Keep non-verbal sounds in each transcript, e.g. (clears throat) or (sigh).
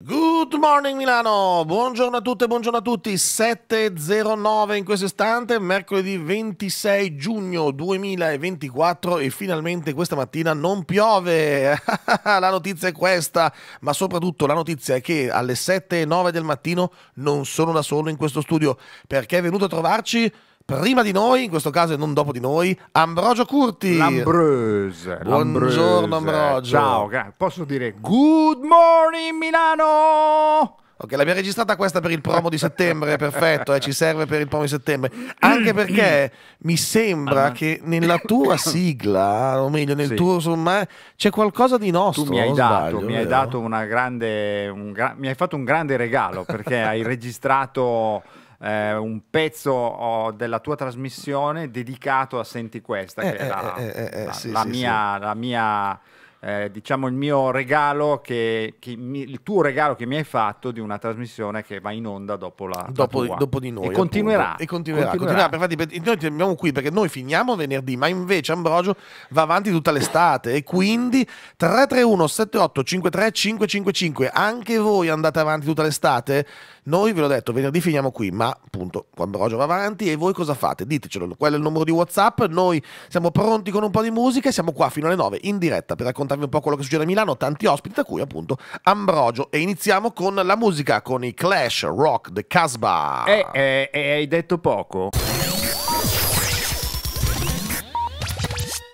Good morning Milano, buongiorno a tutte, buongiorno a tutti, 7.09 in questo istante, mercoledì 26 giugno 2024 e finalmente questa mattina non piove, (laughs) la notizia è questa, ma soprattutto la notizia è che alle 7.09 del mattino non sono da solo in questo studio perché è venuto a trovarci prima di noi, in questo caso e non dopo di noi, Ambrogio Curti. L'Ambreuse. Buongiorno Ambrogio. Ciao, posso dire good morning Milano? Ok, l'abbiamo registrata questa per il promo di settembre, perfetto, eh, ci serve per il promo di settembre. Anche perché mi sembra ah. che nella tua (coughs) sigla, o meglio nel sì. tuo somma, c'è qualcosa di nostro. Tu mi hai dato, sbaglio, mi hai dato grande, un, mi hai fatto un grande regalo perché hai (laughs) registrato eh, un pezzo oh, della tua trasmissione dedicato a Senti Questa, che era la mia... Eh, diciamo il mio regalo che, che mi, il tuo regalo che mi hai fatto di una trasmissione che va in onda dopo la dopo, la dopo di noi e continuerà, e continuerà, continuerà. continuerà. Infatti, noi ti abbiamo qui perché noi finiamo venerdì ma invece Ambrogio va avanti tutta l'estate e quindi 331 78 53 555 anche voi andate avanti tutta l'estate noi ve l'ho detto, venerdì finiamo qui, ma appunto Ambrogio va avanti e voi cosa fate? Ditecelo, quello è il numero di WhatsApp, noi siamo pronti con un po' di musica e siamo qua fino alle 9 in diretta per raccontarvi un po' quello che succede a Milano, tanti ospiti, tra cui appunto Ambrogio. E iniziamo con la musica, con i Clash Rock The Casbah. E eh, eh, eh, hai detto poco.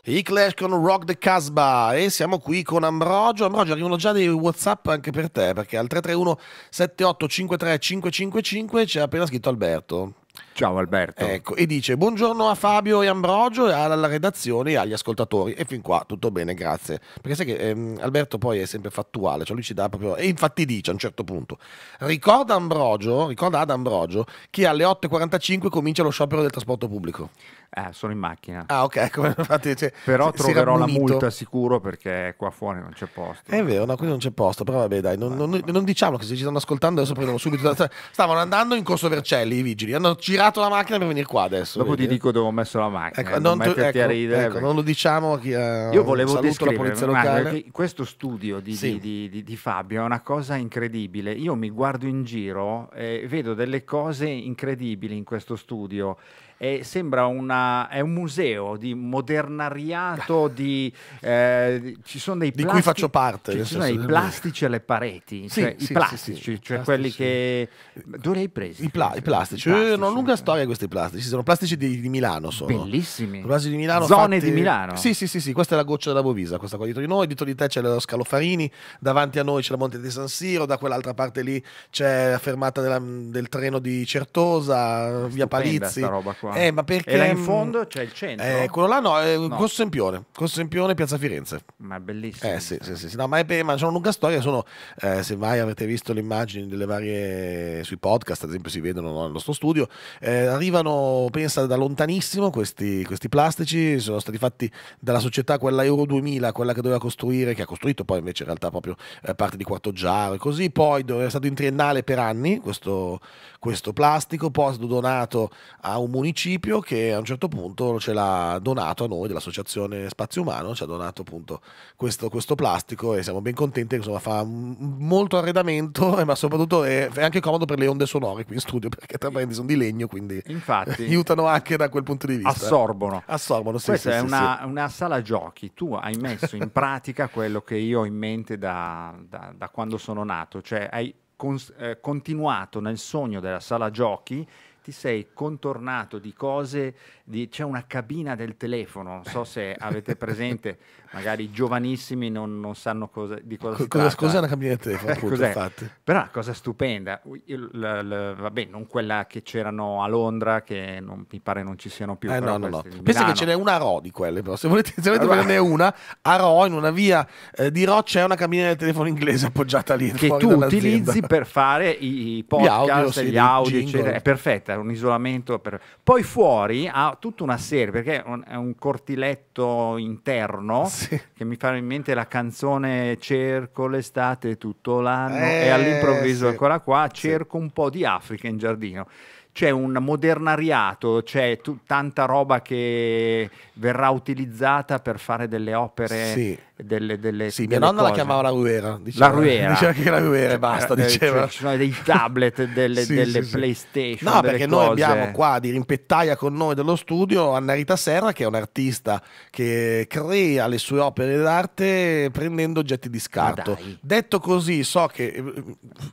I Clash con Rock the Casbah e siamo qui con Ambrogio. Ambrogio, arrivano già dei WhatsApp anche per te perché al 331 7853 555 c'è appena scritto Alberto. Ciao Alberto. Ecco, e dice buongiorno a Fabio e Ambrogio, alla redazione e agli ascoltatori. E fin qua tutto bene, grazie. Perché sai che ehm, Alberto poi è sempre fattuale, cioè lui ci dà proprio... E infatti dice a un certo punto, ricorda Ambrogio, ricorda ad Ambrogio, che alle 8.45 comincia lo sciopero del trasporto pubblico. Eh, sono in macchina. Ah, ok, ecco, (laughs) infatti, cioè, però si, troverò si la multa sicuro perché qua fuori non c'è posto. È vero, no, qui non c'è posto, però vabbè, dai, non, non, non diciamo che se ci stanno ascoltando adesso prendono subito Stavano andando in Corso Vercelli i vigili, hanno girato la macchina per venire qua adesso. Dopo vedi? ti eh. dico dove ho messo la macchina. Ecco, non, tu, ecco, ridere, ecco, non lo diciamo a chi ha eh, Io volevo descrivere la polizia locale. questo studio di, sì. di, di, di, Fabio è una cosa incredibile. Io mi guardo in giro e vedo delle cose incredibili in questo studio eh, sembra una, è un museo di modernariato, (laughs) di, eh, ci sono dei plastici, di cui faccio parte. Cioè, ci sono dei plastici alle pareti, sì, cioè, sì, i plastici, sì, cioè plastici. quelli che... Dove li hai presi? I, pla- i cioè, plastici, plastici. Eh, una lunga storia questi plastici, sono plastici di, di Milano. Sono. Bellissimi. Plastici di Milano. Zone fatti... di Milano. Sì, sì, sì, sì, questa è la goccia della Bovisa, questa qua dietro di noi, dietro di te c'è lo Scalofarini, davanti a noi c'è la Monte di San Siro, da quell'altra parte lì c'è la fermata della, del treno di Certosa, Stupenda via Palizzi. Roba qua. Eh, ma perché... là in mm, fondo, c'è il centro. Eh, quello là no, è eh, no. Corso Sempione, Corso Sempione, Piazza Firenze. Ma è bellissimo. Eh sì, sì, sì, sì. No, ma, è, ma c'è una lunga storia, sono, eh, se mai avete visto le immagini delle varie, sui podcast ad esempio si vedono no, nel nostro studio, eh, arrivano, pensa, da lontanissimo questi, questi plastici, sono stati fatti dalla società, quella Euro 2000, quella che doveva costruire, che ha costruito poi invece in realtà proprio eh, parte di Quarto Giaro e così, poi è stato in triennale per anni questo, questo plastico, poi è stato donato a un municipio municipio che a un certo punto ce l'ha donato a noi dell'associazione Spazio Umano, ci ha donato appunto questo, questo plastico e siamo ben contenti, insomma fa molto arredamento (laughs) ma soprattutto è, è, anche comodo per le onde sonore qui in studio perché tra parenti sono di legno quindi Infatti, (laughs) aiutano anche da quel punto di vista. Assorbono. Assorbono, sì. Questa sì, è sì, una, sì. una, sala giochi, tu hai messo in (laughs) pratica quello che io ho in mente da, da, da quando sono nato, cioè hai cons- eh, continuato nel sogno della sala giochi ti sei contornato di cose, di, c'è una cabina del telefono, non so se (laughs) avete presente, magari i giovanissimi non, non sanno cosa, di cosa, Co- cosa Cos'è una cabina del telefono? (laughs) Appunto, infatti. Però una cosa stupenda, il, l, l, vabbè, non quella che c'erano a Londra, che non, mi pare non ci siano più. Eh, no, no, no. Penso che ce n'è una a Ro di quelle, però se volete, se volete allora, (laughs) una, a Ro, in una via eh, di Ro c'è una cabina del telefono inglese appoggiata lì. Che tu utilizzi per fare i, i podcast, gli audio, gli audio eccetera. È perfetta un isolamento. Per... Poi fuori ha tutta una serie, perché è un cortiletto interno (laughs) sì. che mi fa in mente la canzone Cerco l'estate tutto l'anno eh, e all'improvviso sì. ancora qua cerco sì. un po' di Africa in giardino c'è un modernariato, c'è tanta roba che verrà utilizzata per fare delle opere sì delle, delle, sì, mia nonna cose. la chiamava la ruera. Diceva, la ruera. Diceva che la ruera e cioè, basta. Eh, diceva. Cioè, ci sono dei tablet, delle, sì, delle sì, PlayStation. No, perché cose. noi abbiamo qua di rimpettaia con noi dello studio Annarita Serra, che è un'artista che crea le sue opere d'arte prendendo oggetti di scarto. Detto così, so che eh,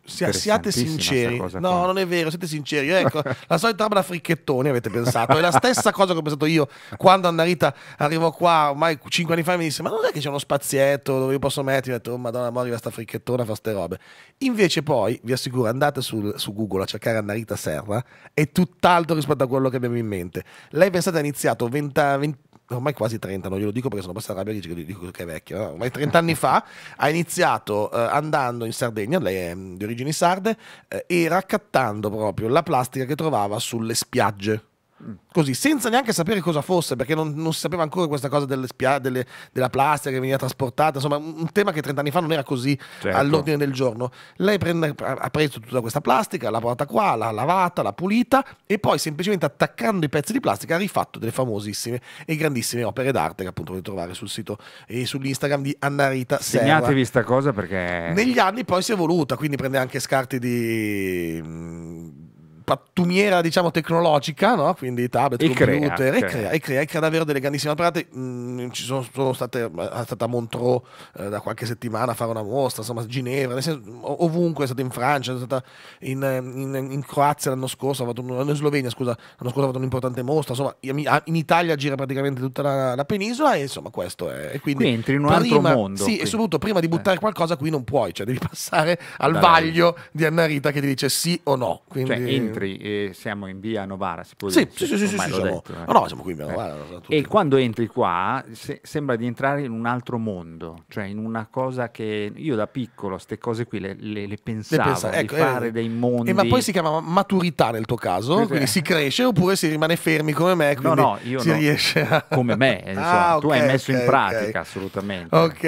sia, siate sinceri. No, qua. non è vero, siete sinceri. Ecco, (laughs) la solita roba da fricchettoni avete pensato. È la stessa cosa che ho pensato io quando Annarita arrivò qua ormai 5 anni fa e mi disse: Ma non è che c'è uno spazio? spazietto dove io posso mettermi, ho detto, oh, madonna, ma arriva sta fricchettona, fa ste robe. Invece poi, vi assicuro, andate sul, su Google a cercare Annarita Serra, è tutt'altro rispetto a quello che abbiamo in mente. Lei pensate ha iniziato 20, 20, ormai quasi 30, non glielo dico perché sono passata rabbia che dico che è vecchio, no? ormai 30 anni fa ha iniziato eh, andando in Sardegna, lei è mm, di origini sarde, eh, e raccattando proprio la plastica che trovava sulle spiagge così, senza neanche sapere cosa fosse, perché non, non si sapeva ancora questa cosa delle spia- delle, della plastica che veniva trasportata, insomma, un tema che 30 anni fa non era così certo. all'ordine del giorno. Lei prende, ha preso tutta questa plastica, l'ha portata qua, l'ha lavata, l'ha pulita e poi semplicemente attaccando i pezzi di plastica ha rifatto delle famosissime e grandissime opere d'arte che appunto potete trovare sul sito e sull'Instagram di Anna Rita Serra. Segnatevi questa cosa perché... Negli anni poi si è evoluta, quindi prende anche scarti di pattumiera diciamo tecnologica, no? quindi tablet, e computer, crea, e, cioè. crea, e crea, e crea davvero delle grandissime apparate. Mm, ci sono, sono state, è stata a Montreux eh, da qualche settimana a fare una mostra, insomma a Ginevra, senso, ovunque, è stata in Francia, è stata in, in, in Croazia l'anno scorso, in Slovenia scusa, l'anno scorso ha fatto un'importante mostra, insomma in Italia gira praticamente tutta la, la penisola e insomma questo è... E quindi qui entri in un prima, altro mondo. Sì, qui. e soprattutto prima di eh. buttare eh. qualcosa qui non puoi, cioè devi (laughs) passare al Dai. vaglio di Anna Rita che ti dice sì o no. Cioè, quindi, cioè, metri e siamo in via Novara, si può sì, dire? Sì, sì, sì, sì, sì siamo, detto, eh. no, siamo qui in via Novara. Eh. E quando entri qua se, sembra di entrare in un altro mondo, cioè in una cosa che io da piccolo queste cose qui le, le, le pensavo, le pensavo ecco, fare eh, dei mondi. Eh, ma poi si chiama maturità nel tuo caso, sì, quindi si cresce oppure si rimane fermi come me, no, no, io si no, riesce a... (laughs) Come me, ah, insomma, ah, okay, tu hai messo okay, in pratica okay. assolutamente. Ok,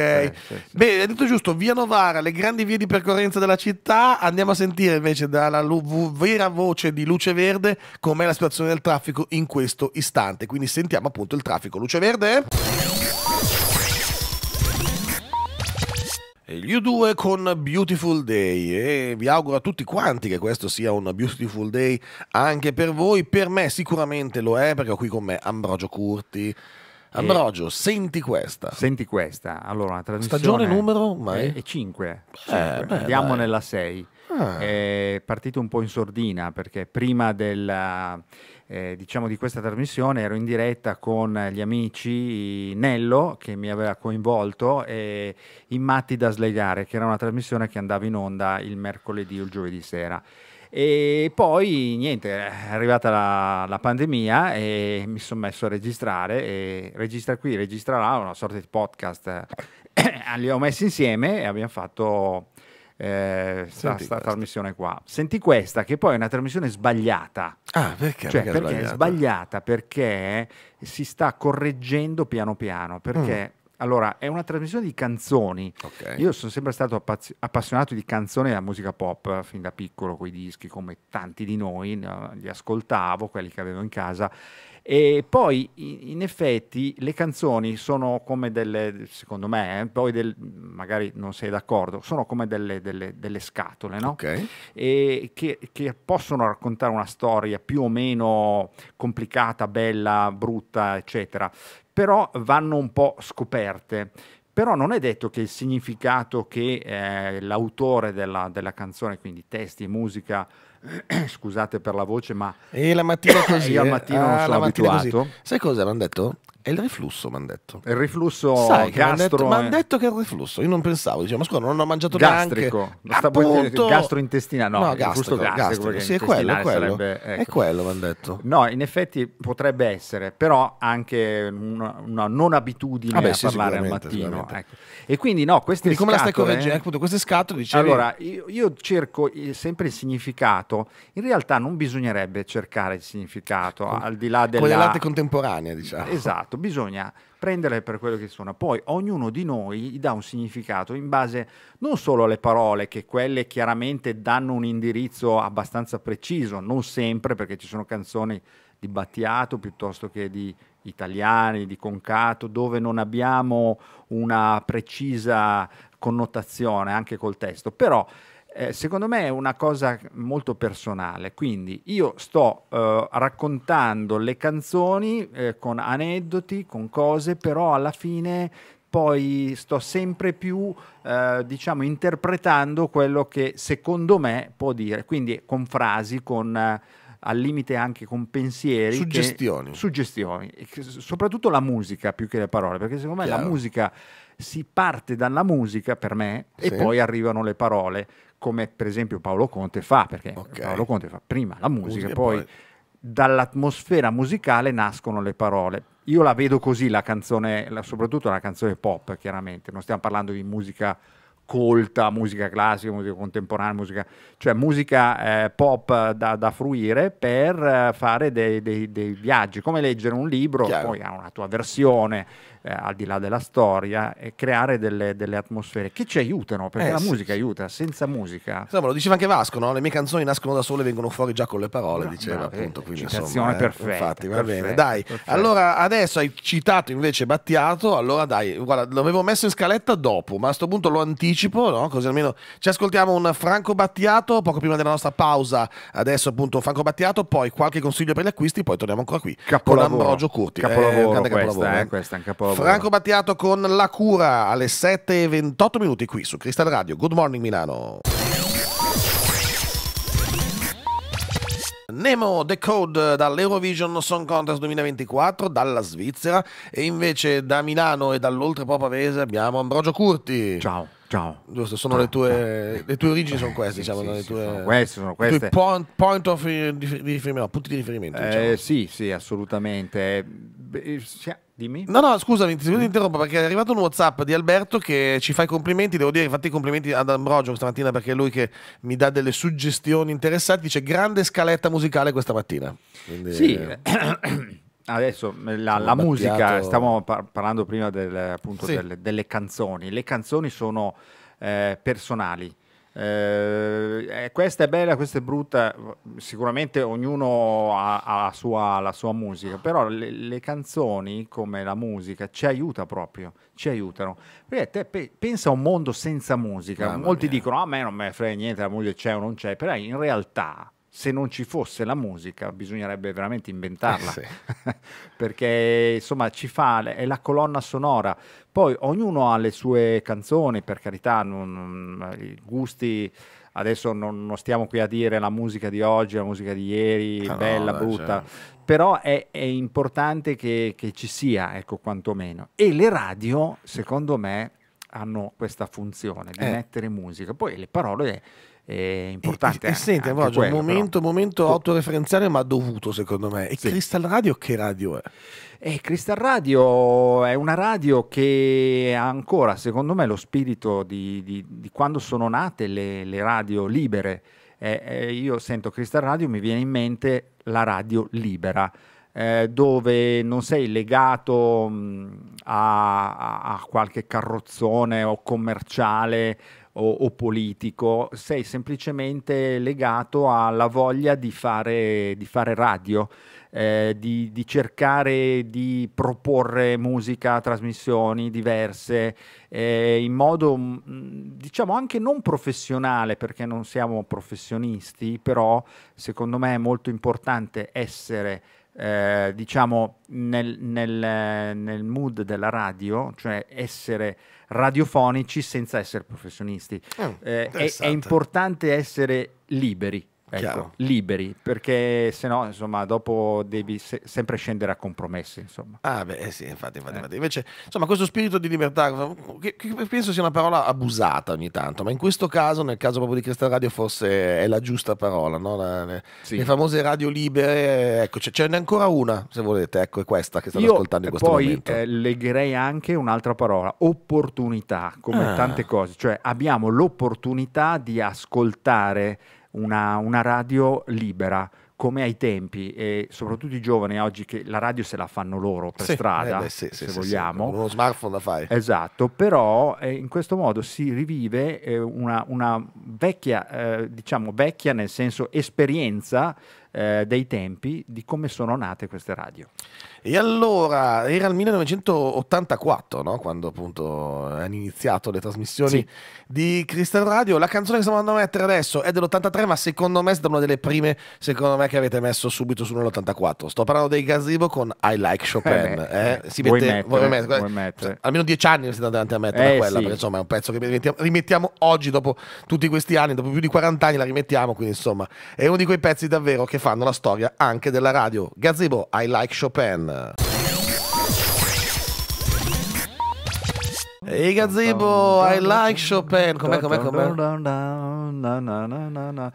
beh, hai detto giusto, via Novara, le grandi vie di percorrenza della città, andiamo a sentire invece dalla vera voce luce di luce verde, com'è la situazione del traffico in questo istante. Quindi sentiamo appunto il traffico. Luce verde? E gli U2 con Beautiful Day e vi auguro a tutti quanti che questo sia un Beautiful Day anche per voi, per me sicuramente lo è perché ho qui con me Ambrogio Curti, eh. Ambrogio, eh, senti questa. Senti questa. Allora, una trasmissione. Stagione numero? Mai? 5. Eh, Andiamo nella 6. Ah. È partito un po' in sordina perché prima della, eh, diciamo di questa trasmissione ero in diretta con gli amici Nello che mi aveva coinvolto e in Matti da slegare che era una trasmissione che andava in onda il mercoledì o il giovedì sera. E poi niente, è arrivata la, la, pandemia e mi sono messo a registrare e registra qui, registra là, una sorta di podcast. (clears throat) li ho messi insieme e abbiamo fatto eh, sta, sta trasmissione qua. Senti questa, che poi è una trasmissione sbagliata. Ah, perché? Cioè, perché, perché è, sbagliata? Perché si sta correggendo piano piano, perché... Mm. Allora, è una trasmissione di canzoni. Okay. Io sono sempre stato appassionato di canzoni e della musica pop fin da piccolo, con i dischi, come tanti di noi, li ascoltavo, quelli che avevo in casa, e poi in effetti le canzoni sono come delle, secondo me, eh, poi del, magari non sei d'accordo, sono come delle, delle, delle scatole, no? Okay. E che, che, possono raccontare una storia più o meno complicata, bella, brutta, eccetera, però vanno un po' scoperte. Però non è detto che il significato che eh, l'autore della, della canzone, quindi testi e musica, (clears throat) scusate per la voce, ma... E la mattina (clears throat) così. io al eh? mattino eh? non ah, sono abituato. Così. Sai cosa mi detto? È il riflusso, mi hanno detto. il riflusso Sai gastro. Mi hanno detto, che è il riflusso. Io non pensavo, dicevo, ma scusa, non ho mangiato gastrico. neanche. Gastrico. Gastrointestinale, no, no gastrico, gastrico, gastrico sì, è quello, quello. ecco. quello, mi hanno detto. No, in effetti potrebbe essere, però anche una, una non abitudine ah beh, sì, a parlare al mattino. Ecco. E quindi no, queste quindi come scatole... come la stai correggendo? Appunto, queste scatole dicevi... Allora, io, io cerco sempre il significato. In realtà non bisognerebbe cercare il significato, con, al di là della... Con le latte contemporanee, diciamo. Esatto fatto, bisogna prenderle per quello che sono. Poi ognuno di noi gli dà un significato in base non solo alle parole, che quelle chiaramente danno un indirizzo abbastanza preciso, non sempre perché ci sono canzoni di Battiato piuttosto che di italiani, di Concato, dove non abbiamo una precisa connotazione anche col testo, però eh, secondo me è una cosa molto personale, quindi io sto eh, raccontando le canzoni eh, con aneddoti, con cose, però alla fine poi sto sempre più eh, diciamo interpretando quello che secondo me può dire, quindi con frasi, con al limite anche con pensieri. Suggestioni. Che, suggestioni, soprattutto la musica più che le parole, perché secondo me Chiaro. la musica si parte dalla musica per me sì. e poi arrivano le parole, come per esempio Paolo Conte fa, perché okay. Paolo Conte fa prima la musica, musica poi, poi dall'atmosfera musicale nascono le parole. Io la vedo così la canzone, soprattutto la canzone pop, chiaramente, non stiamo parlando di musica colta, musica classica, musica contemporanea, musica, cioè musica eh, pop da, da, fruire per eh, fare dei, dei, dei, viaggi, come leggere un libro, Chiaro. poi ha una tua versione eh, al di là della storia, e creare delle, delle atmosfere che ci aiutano, perché eh, la musica sì. aiuta, senza musica. Insomma, lo diceva anche Vasco, no? le mie canzoni nascono da sole e vengono fuori già con le parole, no, diceva bravo, appunto. Eh, quindi, citazione insomma, eh, perfetta. Infatti, va perfetto, bene, dai. Perfetto. Allora, adesso hai citato invece Battiato, allora dai, guarda, l'avevo messo in scaletta dopo, ma a questo punto lo anticipo, no? così almeno ci ascoltiamo un Franco Battiato, poco prima della nostra pausa, adesso appunto Franco Battiato, poi qualche consiglio per gli acquisti, poi torniamo ancora qui capolavoro. con Ambrogio Curti. Eh, capolavoro, eh, questa, capolavoro. Eh, questa è un capolavoro. Buongiorno. Franco Battiato con La Cura alle 7.28 minuti qui su Cristal Radio. Good morning Milano. Nemo The Code dall'Eurovision Song Contest 2024 dalla Svizzera e invece da Milano e dall'Oltrepò Pavese abbiamo Ambrogio Curti. Ciao. Ciao. Giusto, sono ciao. le tue, le tue origini, sono queste, diciamo, sì, le tue, sono queste, sono queste. Point, point, of riferimento, punti di riferimento. Eh, diciamo. Sì, sì, assolutamente. Eh, dimmi. No, no, scusami, ti interrompo perché è arrivato un WhatsApp di Alberto che ci fa i complimenti. Devo dire, fatti i complimenti ad Ambrogio stamattina perché è lui che mi dà delle suggestioni interessanti. Dice grande scaletta musicale questa mattina. Quindi, sì. Eh. (clears throat) Adesso eh, la, la musica, stiamo par parlando prima del, appunto sì. delle, delle, canzoni, le canzoni sono eh, personali, eh, eh questa è bella, questa è brutta, sicuramente ognuno ha, ha sua, la sua musica, però le, le, canzoni come la musica ci aiuta proprio, ci aiutano. Perché te pe pensa a un mondo senza musica, Mamma molti mia. dicono ah, a me non me frega niente, la musica c'è o non c'è, però in realtà se non ci fosse la musica bisognerebbe veramente inventarla, eh sì. (laughs) perché insomma ci fa, è la colonna sonora. Poi ognuno ha le sue canzoni, per carità, non, i gusti adesso non, non, stiamo qui a dire la musica di oggi, la musica di ieri, ah, bella, brutta, cioè. però è, è importante che, che, ci sia, ecco, quantomeno. E le radio, secondo me, hanno questa funzione di eh. mettere musica. Poi le parole è importante. E, e senti, un momento, momento autoreferenziale ma dovuto secondo me. E sì. Crystal Radio che radio è? E Crystal Radio è una radio che ha ancora, secondo me, lo spirito di, di, di quando sono nate le, le radio libere. Eh, io sento Crystal Radio, mi viene in mente la radio libera. Eh, dove non sei legato a, a, qualche carrozzone o commerciale o, o politico, sei semplicemente legato alla voglia di fare, di fare radio, eh, di, di, cercare di proporre musica, trasmissioni diverse, eh, in modo mm, diciamo anche non professionale, perché non siamo professionisti, però secondo me è molto importante essere eh, diciamo nel, nel, nel, mood della radio, cioè essere radiofonici senza essere professionisti. Oh, eh, è, è importante essere liberi Ecco, liberi, perché se no, insomma, dopo devi se sempre scendere a compromessi, insomma. Ah, beh, eh sì, infatti, infatti, eh. infatti. Invece, insomma, questo spirito di libertà, che, che, penso sia una parola abusata ogni tanto, ma in questo caso, nel caso proprio di Crystal Radio, forse è la giusta parola, no? La, le, sì. le, famose radio libere, ecco, ce n'è ancora una, se volete, ecco, è questa che state Io ascoltando in questo poi, momento. Poi eh, legherei anche un'altra parola, opportunità, come ah. tante cose, cioè abbiamo l'opportunità di ascoltare una, una radio libera, come ai tempi e soprattutto i giovani oggi che la radio se la fanno loro per sì, eh, strada, eh beh, sì, se sì, vogliamo. Uno smartphone la fai. Esatto, però eh, in questo modo si rivive eh, una, una, vecchia, eh, diciamo vecchia nel senso esperienza eh, dei tempi di come sono nate queste radio. E allora, era il 1984, no? quando appunto hanno iniziato le trasmissioni sì. di Crystal Radio. La canzone che stiamo andando a mettere adesso è dell'83, ma secondo me è stata una delle prime, secondo me, che avete messo subito su nell'84. Sto parlando dei Gazebo con I Like Chopin. Eh, eh? eh? Si vuoi mette, mettere, mettere, vuoi mettere. Cioè, almeno dieci anni siete andati a mettere eh quella, sì. perché insomma è un pezzo che rimettiamo, rimettiamo oggi, dopo tutti questi anni, dopo più di 40 anni la rimettiamo, quindi insomma è uno di quei pezzi davvero che fanno la storia anche della radio. Gazebo, I like Chopin. Ehi Gazebo, I like Chopin. Com'è, com'è, com'è?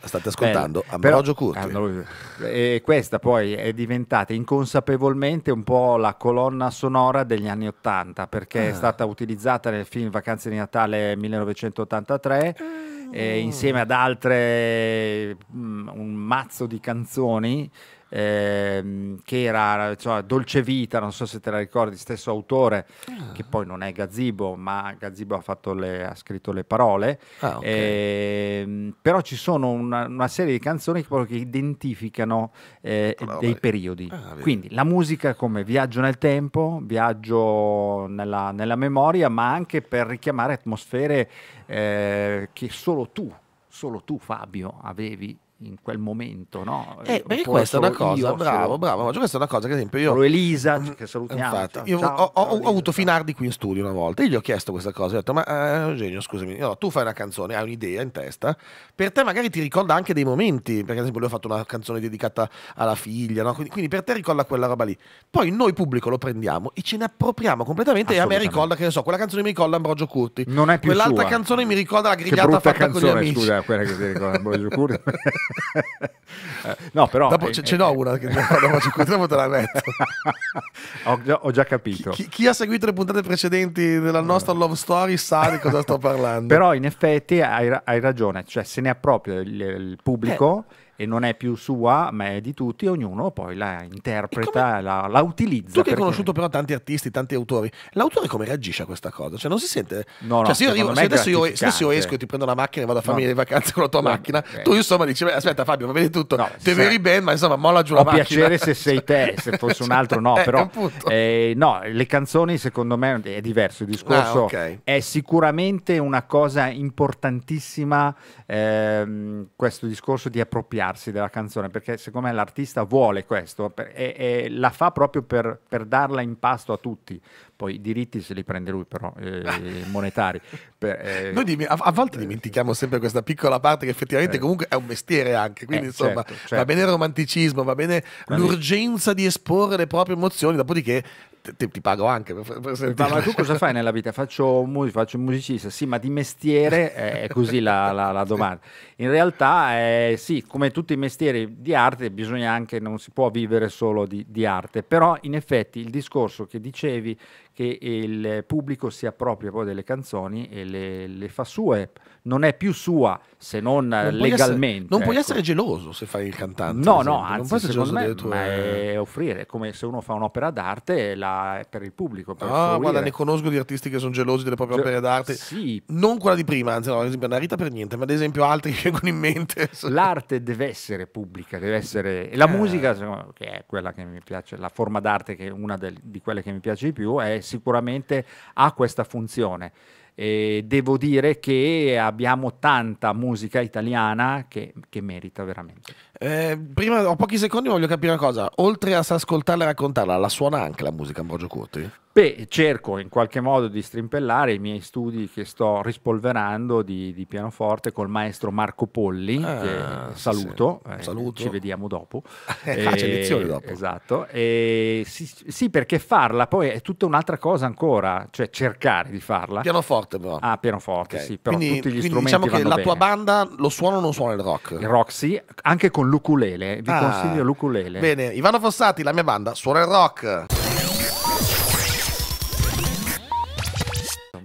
State ascoltando Ambrogio Curti. E questa poi è diventata inconsapevolmente un po' la colonna sonora degli anni Ottanta perché ah. è stata utilizzata nel film Vacanze di Natale 1983 eh, insieme ad altre, mh, mm, un mazzo di canzoni ehm, che era cioè, Dolce Vita, non so se te la ricordi, stesso autore, ah. che poi non è Gazzibo, ma Gazzibo ha, le, ha scritto le parole, ah, okay. ehm, però ci sono una, una serie di canzoni che, che identificano eh, dei periodi. Ah, Quindi la musica come viaggio nel tempo, viaggio nella, nella memoria, ma anche per richiamare atmosfere eh, che solo tu, solo tu Fabio, avevi in quel momento, no? Eh, perché questa è una cosa, io, bravo, lo... bravo, questa è una cosa che ad esempio io... Solo Elisa, che mm, salutiamo. Infatti, cioè, ciao, ho, ciao, ho, ho, avuto Finardi qui in studio una volta, e gli ho chiesto questa cosa, ho detto, ma eh, Eugenio, scusami, no, tu fai una canzone, hai un'idea in testa, per te magari ti ricorda anche dei momenti, perché ad esempio lui ha fatto una canzone dedicata alla figlia, no? quindi, quindi, per te ricorda quella roba lì. Poi noi pubblico lo prendiamo e ce ne appropriamo completamente e a me ricorda, che ne so, quella canzone mi ricorda Ambrogio Curti. Non è più Quell'altra sua. canzone mi ricorda la grigliata fatta canzone, con gli amici. Scusa, quella che ti ricorda Ambrogio Curti. (laughs) (laughs) no, però... Dopo ce, eh, ce n'ho una che dopo ci incontriamo te la metto. (laughs) ho, già, ho, già, capito. Chi, chi, ha seguito le puntate precedenti della nostra love story sa di cosa sto (laughs) parlando. però in effetti hai, hai ragione, cioè se ne appropria il, il pubblico... Eh e non è più sua, ma è di tutti, e ognuno poi la interpreta, come... la, la, utilizza. Tu che hai conosciuto però tanti artisti, tanti autori, l'autore come reagisce a questa cosa? Cioè non si sente... No, no, cioè, se, io arrivo, se adesso io, io, esco e ti prendo la macchina e vado a farmi no. le vacanze con la tua no, macchina, okay. Eh. tu insomma dici, beh, aspetta Fabio, va vedi tutto, no, te veri bene, ma insomma molla giù la macchina. Ho piacere se sei te, (laughs) se fosse un altro no, eh, però... Eh, no, le canzoni secondo me è diverso, il ah, discorso ah, okay. è sicuramente una cosa importantissima, ehm, questo discorso di appropriarsi appropriarsi della canzone, perché secondo me l'artista vuole questo e, e la fa proprio per, per, darla in pasto a tutti. Poi i diritti se li prende lui però, eh, (laughs) monetari. Per, eh, Noi dimmi, a, a, volte eh, dimentichiamo sempre questa piccola parte che effettivamente eh. comunque è un mestiere anche, quindi eh, insomma certo, certo. va bene il romanticismo, va bene l'urgenza di esporre le proprie emozioni, dopodiché ti, ti pago anche per, per ma, ma, tu cosa fai nella vita? Faccio, mus- faccio un musicista, sì, ma di mestiere è così la, la, la domanda. In realtà, è, sì, come tutti i mestieri di arte, bisogna anche, non si può vivere solo di, di arte, però in effetti il discorso che dicevi che il pubblico si appropria poi delle canzoni e le, le fa sue, non è più sua se non, non legalmente. essere, non ecco. puoi essere geloso se fai il cantante. No, no, anzi, non puoi essere geloso me, tue... è offrire, come se uno fa un'opera d'arte la, per il pubblico. Per ah, guarda, ne conosco di artisti che sono gelosi delle proprie Ge cioè, opere d'arte. Sì. Non quella di prima, anzi, no, ad esempio Narita per niente, ma ad esempio altri (laughs) che vengono in mente. L'arte deve essere pubblica, deve essere... La eh. musica, che è quella che mi piace, la forma d'arte che è una del, di quelle che mi piace di più, è sicuramente ha questa funzione. E devo dire che abbiamo tanta musica italiana che, che merita veramente. Eh, prima, ho pochi secondi, voglio capire una cosa. Oltre a ascoltarla e raccontarla, la suona anche la musica Ambrogio Curti? Beh, cerco in qualche modo di strimpellare i miei studi che sto rispolverando di, di pianoforte col maestro Marco Polli, ah, che saluto, sì. Eh, saluto. Eh, ci vediamo dopo. (laughs) Ah, eh, c'è lezioni dopo. Esatto, eh, sì, sì, perché farla poi è tutta un'altra cosa ancora, cioè cercare di farla. Pianoforte però. Ah, pianoforte, okay. sì, però quindi, tutti gli strumenti diciamo che la bene. tua banda lo suono o non suona il rock? Il rock sì, anche con l'ukulele, vi ah, consiglio l'ukulele. Bene, Ivano Fossati, la mia banda, suona il rock.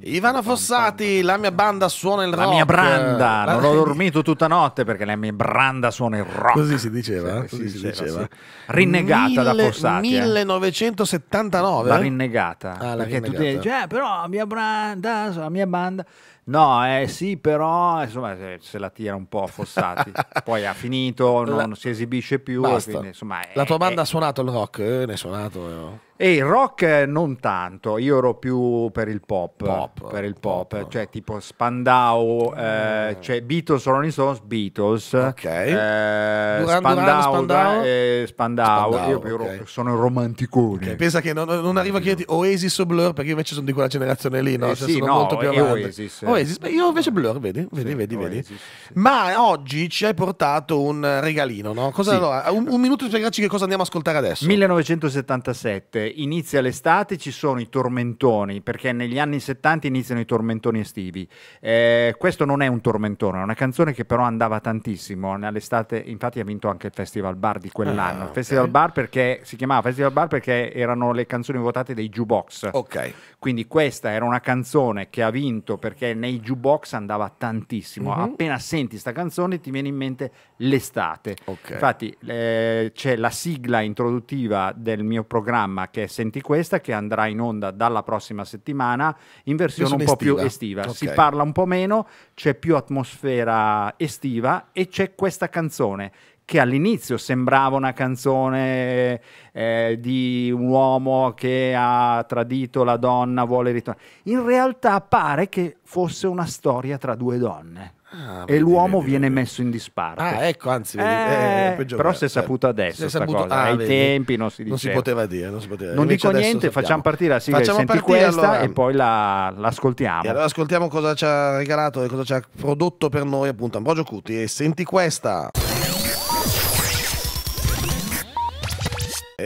Ivana Fossati, la mia banda suona il rock. La mia branda, non ho (laughs) dormito tutta notte perché la mia branda suona il rock. Così si diceva, sì, eh? così si, diceva. Sì. Rinnegata Mille, da Fossati. 1979. Eh. La rinnegata. Ah, la perché rinnegata. tutti cioè, però la mia branda, la mia banda. No, eh, sì, però insomma, se, la tira un po' Fossati. (laughs) Poi ha finito, non la... si esibisce più. Quindi, insomma, la tua banda è... ha suonato il rock? Eh, ne hai suonato. Eh. E il rock non tanto, io ero più per il pop, pop per il pop, pop, cioè tipo Spandau, eh, eh. cioè Beatles, Rolling Stones, Beatles, okay. eh, Duran, Spandau, Duran, Spandau? Eh, Spandau. Spandau io okay. ero, sono romanticone. Okay, pensa che non, non arrivo a chiederti Oasis o Blur perché invece sono di quella generazione lì, no? Eh, cioè, sì, sono no, molto più avanti. Oasis. Oasis. Beh, io invece Blur, vedi, vedi, sì, vedi, Oasis, Sì. Ma oggi ci hai portato un regalino, no? Cosa, allora, un, un, minuto per spiegarci che cosa andiamo a ascoltare adesso. 1977 inizia l'estate, ci sono i tormentoni, perché negli anni 70 iniziano i tormentoni estivi. Eh, questo non è un tormentone, è una canzone che però andava tantissimo nell'estate, infatti ha vinto anche il Festival Bar di quell'anno. Ah, okay. Festival Bar perché si chiamava Festival Bar perché erano le canzoni votate dei jukebox. Ok. Quindi questa era una canzone che ha vinto perché nei jukebox andava tantissimo. Mm-hmm. Appena senti questa canzone ti viene in mente l'estate. Okay. Infatti eh, c'è la sigla introduttiva del mio programma che è Senti questa che andrà in onda dalla prossima settimana in versione un po' estiva. più estiva. Okay. Si parla un po' meno, c'è più atmosfera estiva e c'è questa canzone che all'inizio sembrava una canzone eh, di un uomo che ha tradito la donna, vuole ritornare. In realtà pare che fosse una storia tra due donne. Ah, e l'uomo vedi, viene vedi. messo in disparte. Ah, ecco, anzi, vedi, eh, eh, però si è eh, saputo adesso. È saputo, ah, Ai tempi non si, non si poteva dire. Non, poteva. non dico niente, facciamo partire la sigla facciamo senti partire, questa allora. e poi la, l'ascoltiamo. E allora ascoltiamo cosa ci ha regalato e cosa ci ha prodotto per noi appunto Ambrogio Cuti e senti questa.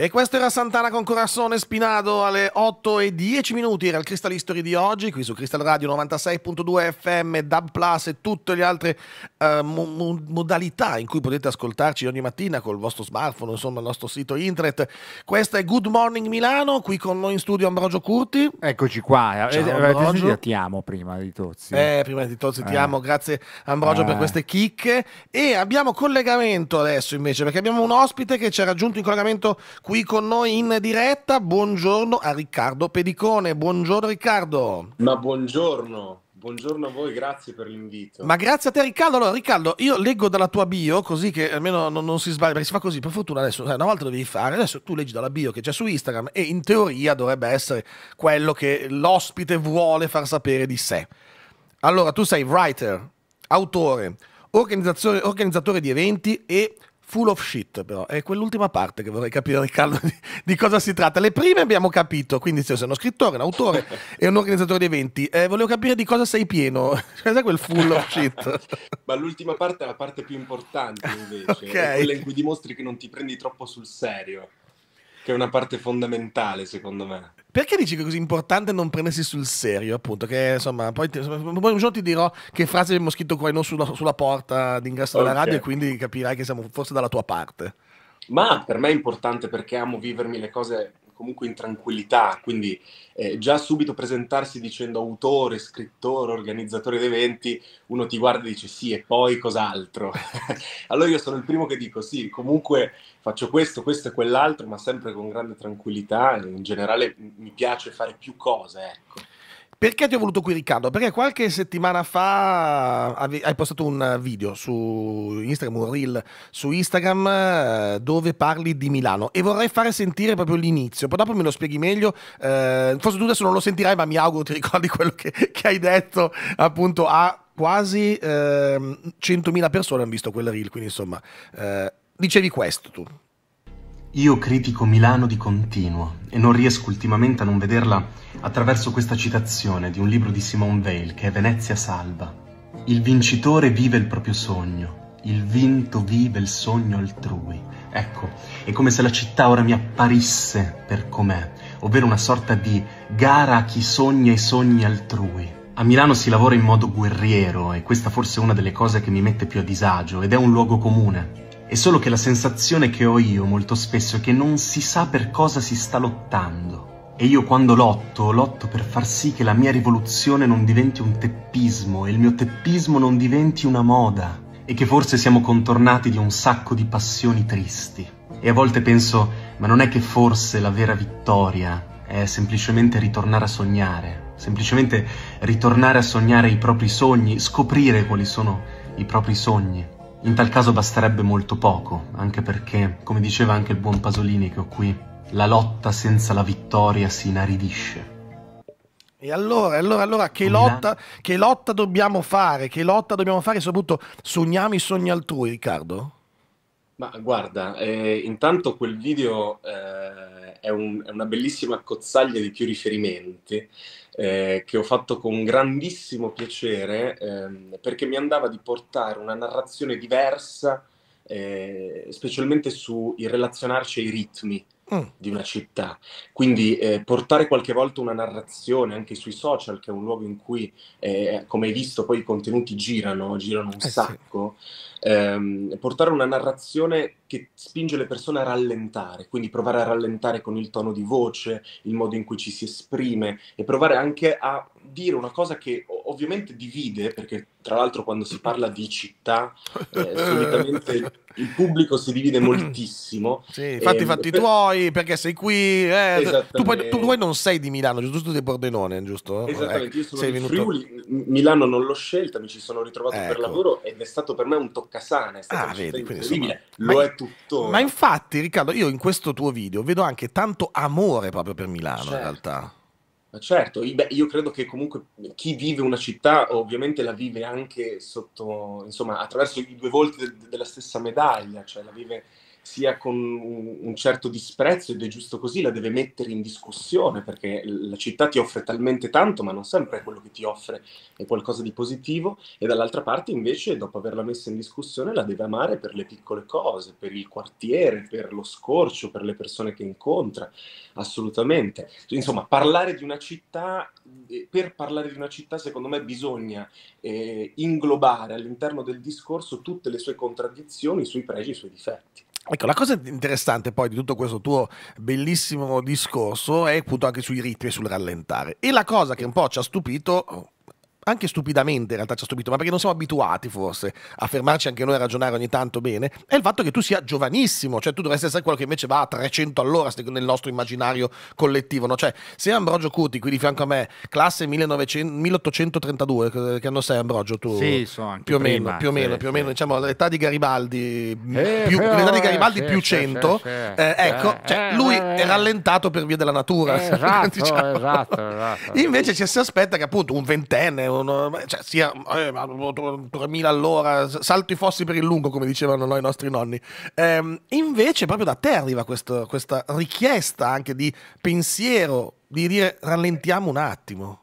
E questo era Santana con Corassone Spinato alle 8 e 10 minuti, era il Crystal History di oggi, qui su Crystal Radio 96.2 FM, Dub Plus e tutte le altre uh, mo modalità in cui potete ascoltarci ogni mattina col vostro smartphone, insomma il nostro sito internet. Questa è Good Morning Milano, qui con noi in studio Ambrogio Curti. Eccoci qua, eh, Ciao, eh, ti amo prima di Tozzi. Eh, prima di Tozzi ti eh. amo, grazie Ambrogio eh. per queste chicche e abbiamo collegamento adesso invece perché abbiamo un ospite che ci ha raggiunto in collegamento qui con noi in diretta. Buongiorno a Riccardo Pedicone. Buongiorno Riccardo. Ma buongiorno. Buongiorno a voi, grazie per l'invito. Ma grazie a te Riccardo. Allora Riccardo, io leggo dalla tua bio così che almeno non, non si sbaglia, perché si fa così, per fortuna adesso, eh, una volta lo devi fare, adesso tu leggi dalla bio che c'è su Instagram e in teoria dovrebbe essere quello che l'ospite vuole far sapere di sé. Allora tu sei writer, autore, organizzatore di eventi e Full of shit, però. È quell'ultima parte che vorrei capire, Riccardo, di, di, cosa si tratta. Le prime abbiamo capito, quindi se sei uno scrittore, un autore e un organizzatore di eventi. Eh, volevo capire di cosa sei pieno. (laughs) Cos'è quel full of shit? (laughs) Ma l'ultima parte è la parte più importante, invece. (laughs) okay. quella in cui dimostri che non ti prendi troppo sul serio. Che è una parte fondamentale, secondo me. Perché dici che è così importante non prendersi sul serio, appunto? Che insomma, poi, ti, insomma, poi un giorno ti dirò che frase abbiamo scritto qua e non sulla, sulla, porta d'ingresso della okay. radio e quindi capirai che siamo forse dalla tua parte. Ma per me è importante perché amo vivermi le cose comunque in tranquillità, quindi eh, già subito presentarsi dicendo autore, scrittore, organizzatore di eventi, uno ti guarda e dice sì e poi cos'altro. (laughs) allora io sono il primo che dico sì, comunque faccio questo, questo e quell'altro, ma sempre con grande tranquillità, in generale mi piace fare più cose, ecco. Perché ti ho voluto qui Riccardo? Perché qualche settimana fa hai postato un video su Instagram, un reel su Instagram eh, dove parli di Milano e vorrei fare sentire proprio l'inizio, poi dopo me lo spieghi meglio, eh, forse tu adesso non lo sentirai ma mi auguro ti ricordi (laughs) quello che, che hai detto appunto a quasi eh, 100.000 persone hanno visto quel reel, quindi insomma eh, dicevi questo tu. Io critico Milano di continuo e non riesco ultimamente a non vederla attraverso questa citazione di un libro di Simone Veil che è Venezia salva. Il vincitore vive il proprio sogno, il vinto vive il sogno altrui. Ecco, è come se la città ora mi apparisse per com'è, ovvero una sorta di gara a chi sogna i sogni altrui. A Milano si lavora in modo guerriero e questa forse è una delle cose che mi mette più a disagio ed è un luogo comune è solo che la sensazione che ho io molto spesso è che non si sa per cosa si sta lottando. E io quando lotto, lotto per far sì che la mia rivoluzione non diventi un teppismo e il mio teppismo non diventi una moda. E che forse siamo contornati di un sacco di passioni tristi. E a volte penso, ma non è che forse la vera vittoria è semplicemente ritornare a sognare, semplicemente ritornare a sognare i propri sogni, scoprire quali sono i propri sogni. In tal caso basterebbe molto poco, anche perché, come diceva anche il buon Pasolini che ho qui, la lotta senza la vittoria si inaridisce. E allora, allora, allora che, lotta, che lotta dobbiamo fare? Che lotta dobbiamo fare? Soprattutto sogniamo i sogni altrui, Riccardo? Ma guarda, eh, intanto quel video eh, è, un, è, una bellissima cozzaglia di più riferimenti eh, che ho fatto con grandissimo piacere eh, perché mi andava di portare una narrazione diversa, eh, specialmente il relazionarci ai ritmi mm. di una città. Quindi eh, portare qualche volta una narrazione anche sui social, che è un luogo in cui, eh, come hai visto, poi i contenuti girano, girano un eh sacco. Sì ehm, portare una narrazione che spinge le persone a rallentare, quindi provare a rallentare con il tono di voce, il modo in cui ci si esprime e provare anche a dire una cosa che ovviamente divide, perché tra l'altro quando si parla di città, eh, (laughs) solitamente il pubblico si divide moltissimo. Sì, infatti, e, ehm, fatti per... tuoi, perché sei qui. Eh, tu, poi, tu, tu, non sei di Milano, giusto? Tu sei di Pordenone, giusto? Eh, Esattamente, io ecco, sono di Friuli, Milano non l'ho scelta, mi ci sono ritrovato ecco. per lavoro ed è stato per me un toccasana, è stato ah, vedi, incredibile, insomma, lo ma, è tutto. Ma infatti Riccardo, io in questo tuo video vedo anche tanto amore proprio per Milano certo. in realtà. Certo, io credo che comunque chi vive una città ovviamente la vive anche sotto, insomma, attraverso i due volti de- della stessa medaglia, cioè la vive sia con un certo disprezzo ed è giusto così, la deve mettere in discussione perché la città ti offre talmente tanto, ma non sempre quello che ti offre è qualcosa di positivo e dall'altra parte invece dopo averla messa in discussione la deve amare per le piccole cose, per il quartiere, per lo scorcio, per le persone che incontra, assolutamente. Insomma, parlare di una città, eh, per parlare di una città secondo me bisogna eh, inglobare all'interno del discorso tutte le sue contraddizioni, i suoi pregi, i suoi difetti. Ecco, la cosa interessante poi di tutto questo tuo bellissimo discorso è appunto anche sui ritmi e sul rallentare. E la cosa che un po' ci ha stupito, anche stupidamente in realtà ci ha stupito, ma perché non siamo abituati forse a fermarci anche noi a ragionare ogni tanto bene, è il fatto che tu sia giovanissimo, cioè tu dovresti essere quello che invece va a 300 all'ora nel nostro immaginario collettivo, no? Cioè, se Ambrogio Cuti qui di fianco a me, classe 1900, 1832, eh, che anno sei Ambrogio tu? Sì, so, anche più o prima, meno, più o meno, sì, più o meno, diciamo l'età di Garibaldi, mm, eh, più, l'età di eh, Garibaldi eh, più 100, eh, ecco, eh, cioè, lui è rallentato per via della natura. Esatto, (laughs) diciamo. esatto, esatto. Invece ci si aspetta che appunto un ventenne, cioè, sia eh, 3.000 all'ora, salto i fossi per il lungo, come dicevano noi i nostri nonni. Ehm, invece proprio da te arriva questo, questa richiesta anche di pensiero, di dire rallentiamo un attimo.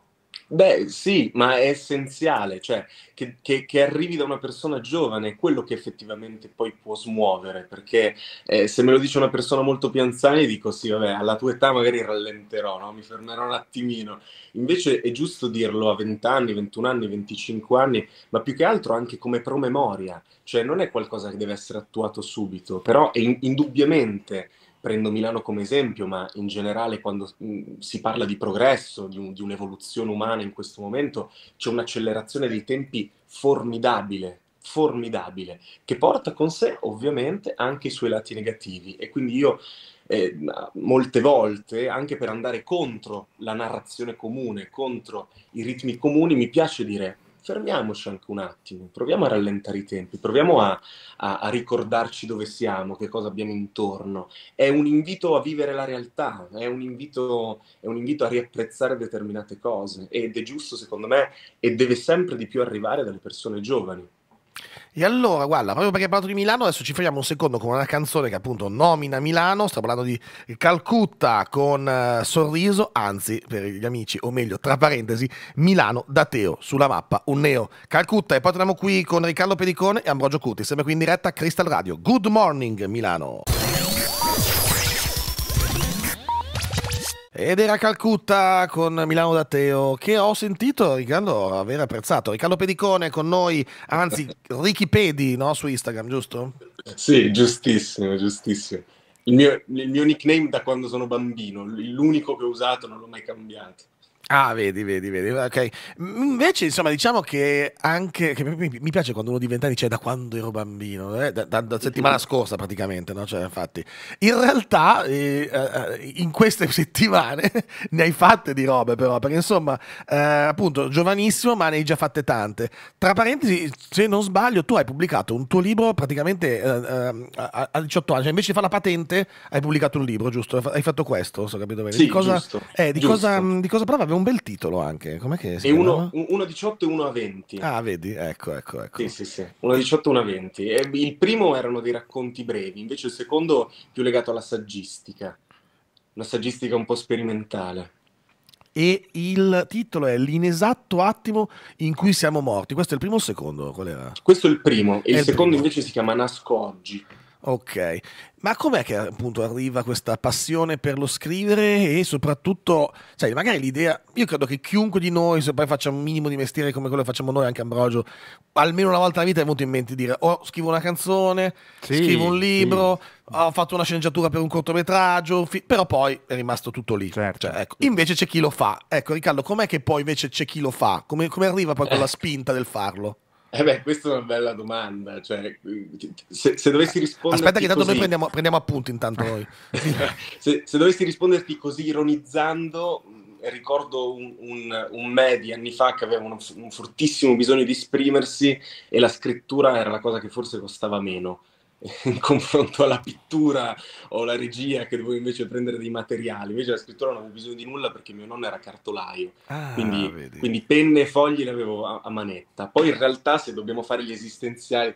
Beh, sì, ma è essenziale, cioè che, che, che, arrivi da una persona giovane è quello che effettivamente poi può smuovere, perché eh, se me lo dice una persona molto più anziana dico sì, vabbè, alla tua età magari rallenterò, no? mi fermerò un attimino. Invece è giusto dirlo a 20 anni, 21 anni, 25 anni, ma più che altro anche come promemoria, cioè non è qualcosa che deve essere attuato subito, però è in, indubbiamente prendo Milano come esempio, ma in generale quando si parla di progresso, di, un, di un'evoluzione umana in questo momento, c'è un'accelerazione dei tempi formidabile, formidabile, che porta con sé ovviamente anche i suoi lati negativi. E quindi io eh, molte volte, anche per andare contro la narrazione comune, contro i ritmi comuni, mi piace dire fermiamoci anche un attimo, proviamo a rallentare i tempi, proviamo a, a, a, ricordarci dove siamo, che cosa abbiamo intorno. È un invito a vivere la realtà, è un, invito, è un invito a riapprezzare determinate cose ed è giusto secondo me e deve sempre di più arrivare dalle persone giovani e allora, guarda, proprio perché hai parlato di Milano, adesso ci fermiamo un secondo con una canzone che appunto nomina Milano, sto parlando di Calcutta con uh, Sorriso, anzi per gli amici, o meglio, tra parentesi, Milano da Teo sulla mappa, un neo Calcutta e poi torniamo qui con Riccardo Pedicone e Ambrogio Cuti, sempre qui in diretta a Crystal Radio. Good morning Milano! Ed era Calcutta con Milano Datteo che ho sentito Riccardo aver apprezzato. Riccardo Pedicone con noi, anzi Ricky Pedi no? su Instagram, giusto? Sì, giustissimo, giustissimo. Il mio, il mio nickname da quando sono bambino, l'unico che ho usato, non l'ho mai cambiato. Ah, vedi, vedi, vedi, ok. Invece, insomma, diciamo che anche che mi piace quando uno di vent'anni dice da quando ero bambino, eh? da, da, da, settimana scorsa praticamente, no? Cioè, infatti, in realtà eh, eh in queste settimane (laughs) ne hai fatte di robe, però, perché insomma, eh, appunto, giovanissimo, ma ne hai già fatte tante. Tra parentesi, se non sbaglio, tu hai pubblicato un tuo libro praticamente eh, a, a, 18 anni, cioè, invece di fare la patente, hai pubblicato un libro, giusto? Hai fatto questo, se ho capito bene. Sì, di cosa, giusto, di, Cosa, di cosa prova? aveva un bel titolo anche. Com'è che si e uno, uno, a 18 e uno a 20. Ah, vedi? Ecco, ecco, ecco. Sì, sì, sì. Uno a 18 e uno a 20. E il primo erano dei racconti brevi, invece il secondo più legato alla saggistica. Una saggistica un po' sperimentale. E il titolo è L'inesatto attimo in cui siamo morti. Questo è il primo o il secondo? Questo è il primo. E il, il secondo primo. invece si chiama Nasco oggi. Ok, ma com'è che appunto arriva questa passione per lo scrivere e soprattutto, sai, magari l'idea, io credo che chiunque di noi, se poi faccia un minimo di mestiere come quello che facciamo noi, anche Ambrogio, almeno una volta nella vita è venuto in mente di dire, oh, scrivo una canzone, sì, scrivo un libro, sì. ho fatto una sceneggiatura per un cortometraggio, però poi è rimasto tutto lì. Certo. Cioè, ecco. Invece c'è chi lo fa. Ecco, Riccardo, com'è che poi invece c'è chi lo fa? Come, come arriva poi quella eh. spinta del farlo? Eh beh, questa è una bella domanda. Cioè, se, se, dovessi eh, rispondere. Aspetta, che tanto così... noi prendiamo, prendiamo appunti intanto noi. (laughs) se, se, dovessi risponderti così ironizzando, mm, ricordo un, un, un me di anni fa che aveva un, un fortissimo bisogno di esprimersi e la scrittura era la cosa che forse costava meno. (laughs) in confronto alla pittura o alla regia che dovevo invece prendere dei materiali. Invece la scrittura non avevo bisogno di nulla perché mio nonno era cartolaio, ah, quindi, quindi, penne e fogli le avevo a, a, manetta. Poi in realtà se dobbiamo fare gli esistenziali,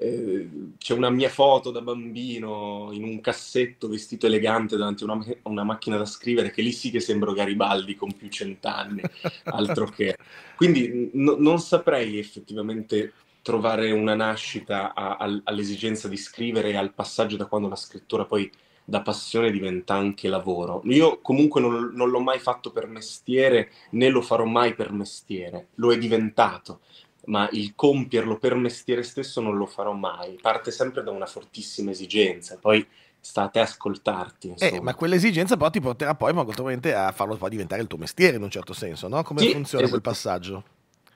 eh, c'è una mia foto da bambino in un cassetto vestito elegante davanti a una, una macchina da scrivere che lì sì che sembro Garibaldi con più cent'anni, (laughs) altro che. Quindi no, non saprei effettivamente trovare una nascita a, a, all'esigenza di scrivere e al passaggio da quando la scrittura poi da passione diventa anche lavoro. Io comunque non, non, l'ho mai fatto per mestiere né lo farò mai per mestiere, lo è diventato, ma il compierlo per mestiere stesso non lo farò mai, parte sempre da una fortissima esigenza, poi sta a te ascoltarti. Eh, ma quell'esigenza però ti porterà poi a farlo poi diventare il tuo mestiere in un certo senso, no? Come sì, funziona esatto. quel passaggio?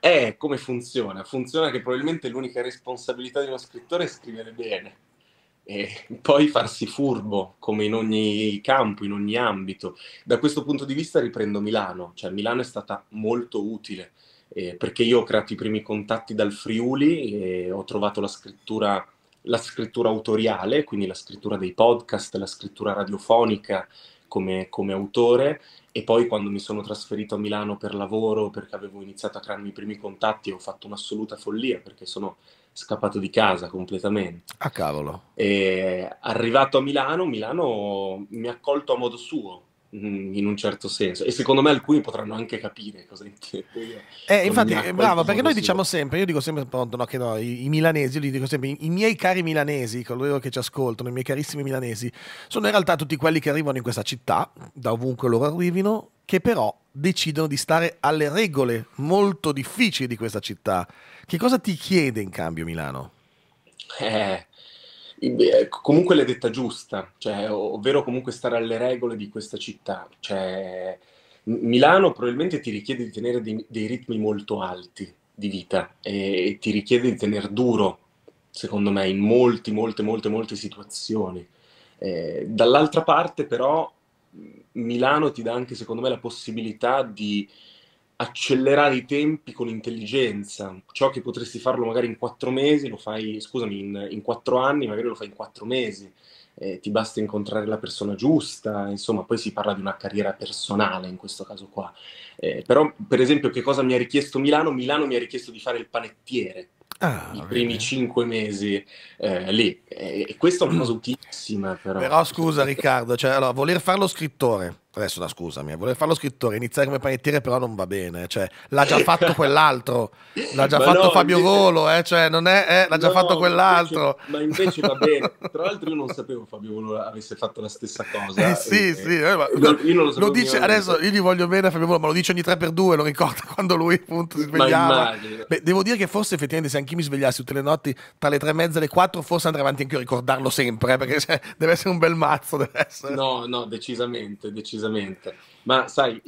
Eh, come funziona? Funziona che probabilmente l'unica responsabilità di uno scrittore è scrivere bene e poi farsi furbo, come in ogni campo, in ogni ambito. Da questo punto di vista riprendo Milano, cioè Milano è stata molto utile eh, perché io ho creato i primi contatti dal Friuli e ho trovato la scrittura, la scrittura autoriale, quindi la scrittura dei podcast, la scrittura radiofonica come, come autore e poi quando mi sono trasferito a Milano per lavoro, perché avevo iniziato a crearmi i primi contatti, ho fatto un'assoluta follia perché sono scappato di casa completamente. Ah cavolo. E arrivato a Milano, Milano mi ha accolto a modo suo, Mm, in un certo senso e secondo me alcuni potranno anche capire cosa intendo io. Eh, eh infatti, eh, bravo, perché noi diciamo sempre, io dico sempre pronto, no, che no, i, i milanesi, io dico sempre, i, i, miei cari milanesi, coloro che ci ascoltano, i miei carissimi milanesi, sono in realtà tutti quelli che arrivano in questa città, da ovunque loro arrivino, che però decidono di stare alle regole molto difficili di questa città. Che cosa ti chiede in cambio Milano? Eh, comunque l'hai detta giusta, cioè, ovvero comunque stare alle regole di questa città. Cioè, Milano probabilmente ti richiede di tenere dei, dei ritmi molto alti di vita e, e ti richiede di tenere duro, secondo me, in molte, molte, molte, molte situazioni. Eh, dall'altra parte però Milano ti dà anche, secondo me, la possibilità di accelerare i tempi con intelligenza. Ciò che potresti farlo magari in quattro mesi, lo fai, scusami, in, in quattro anni, magari lo fai in quattro mesi. Eh, ti basta incontrare la persona giusta, insomma, poi si parla di una carriera personale in questo caso qua. Eh, però, per esempio, che cosa mi ha richiesto Milano? Milano mi ha richiesto di fare il panettiere. Ah, I primi cinque mesi eh, lì, eh, e questa è una cosa utilissima. Però, però scusa, Riccardo, cioè, allora, voler farlo scrittore, Adesso da scusami, eh, volevo fare lo scrittore, iniziare come panettiere però non va bene, cioè, l'ha già fatto (laughs) quell'altro, l'ha già ma fatto no, Fabio invece... Volo, eh, cioè, non è, eh, l'ha già no, fatto quell'altro. Invece, ma invece va bene, (laughs) tra l'altro io non sapevo Fabio Volo avesse fatto la stessa cosa. Eh, sì, e, eh, sì, eh, ma... io, io non lo, lo dice, adesso io gli voglio bene a Fabio Volo, ma lo dice ogni 3x2, lo ricordo (laughs) quando lui appunto si svegliava. Beh, devo dire che forse effettivamente se anche io mi svegliassi tutte le notti tra le 3 e mezza e le 4 forse andrei avanti anche io a ricordarlo sempre, eh, perché cioè, deve essere un bel mazzo, deve essere. No, no, decisamente, decisamente decisamente. Ma sai,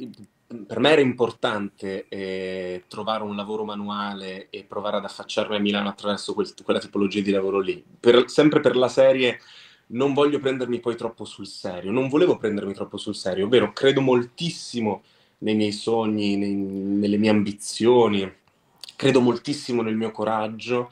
per me era importante eh, trovare un lavoro manuale e provare ad affacciarmi a Milano attraverso quel, quella tipologia di lavoro lì. Per, sempre per la serie non voglio prendermi poi troppo sul serio, non volevo prendermi troppo sul serio, ovvero credo moltissimo nei miei sogni, nei, nelle mie ambizioni, credo moltissimo nel mio coraggio,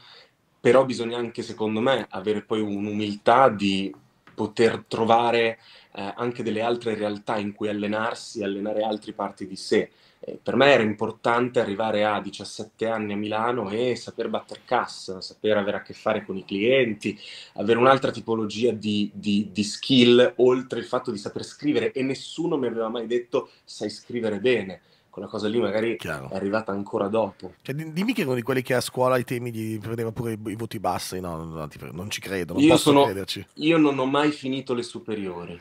però bisogna anche, secondo me, avere poi un'umiltà di poter trovare eh, anche delle altre realtà in cui allenarsi e allenare altre parti di sé. Eh, per me era importante arrivare a 17 anni a Milano e saper batter cassa, saper avere a che fare con i clienti, avere un'altra tipologia di, di, di skill oltre il fatto di saper scrivere e nessuno mi aveva mai detto sai scrivere bene quella cosa lì magari Chiaro. è arrivata ancora dopo. Cioè, dimmi che uno di quelli che a scuola i temi gli prendeva pure i voti bassi, no, non, non ci credo, non io sono, crederci. Io non ho mai finito le superiori.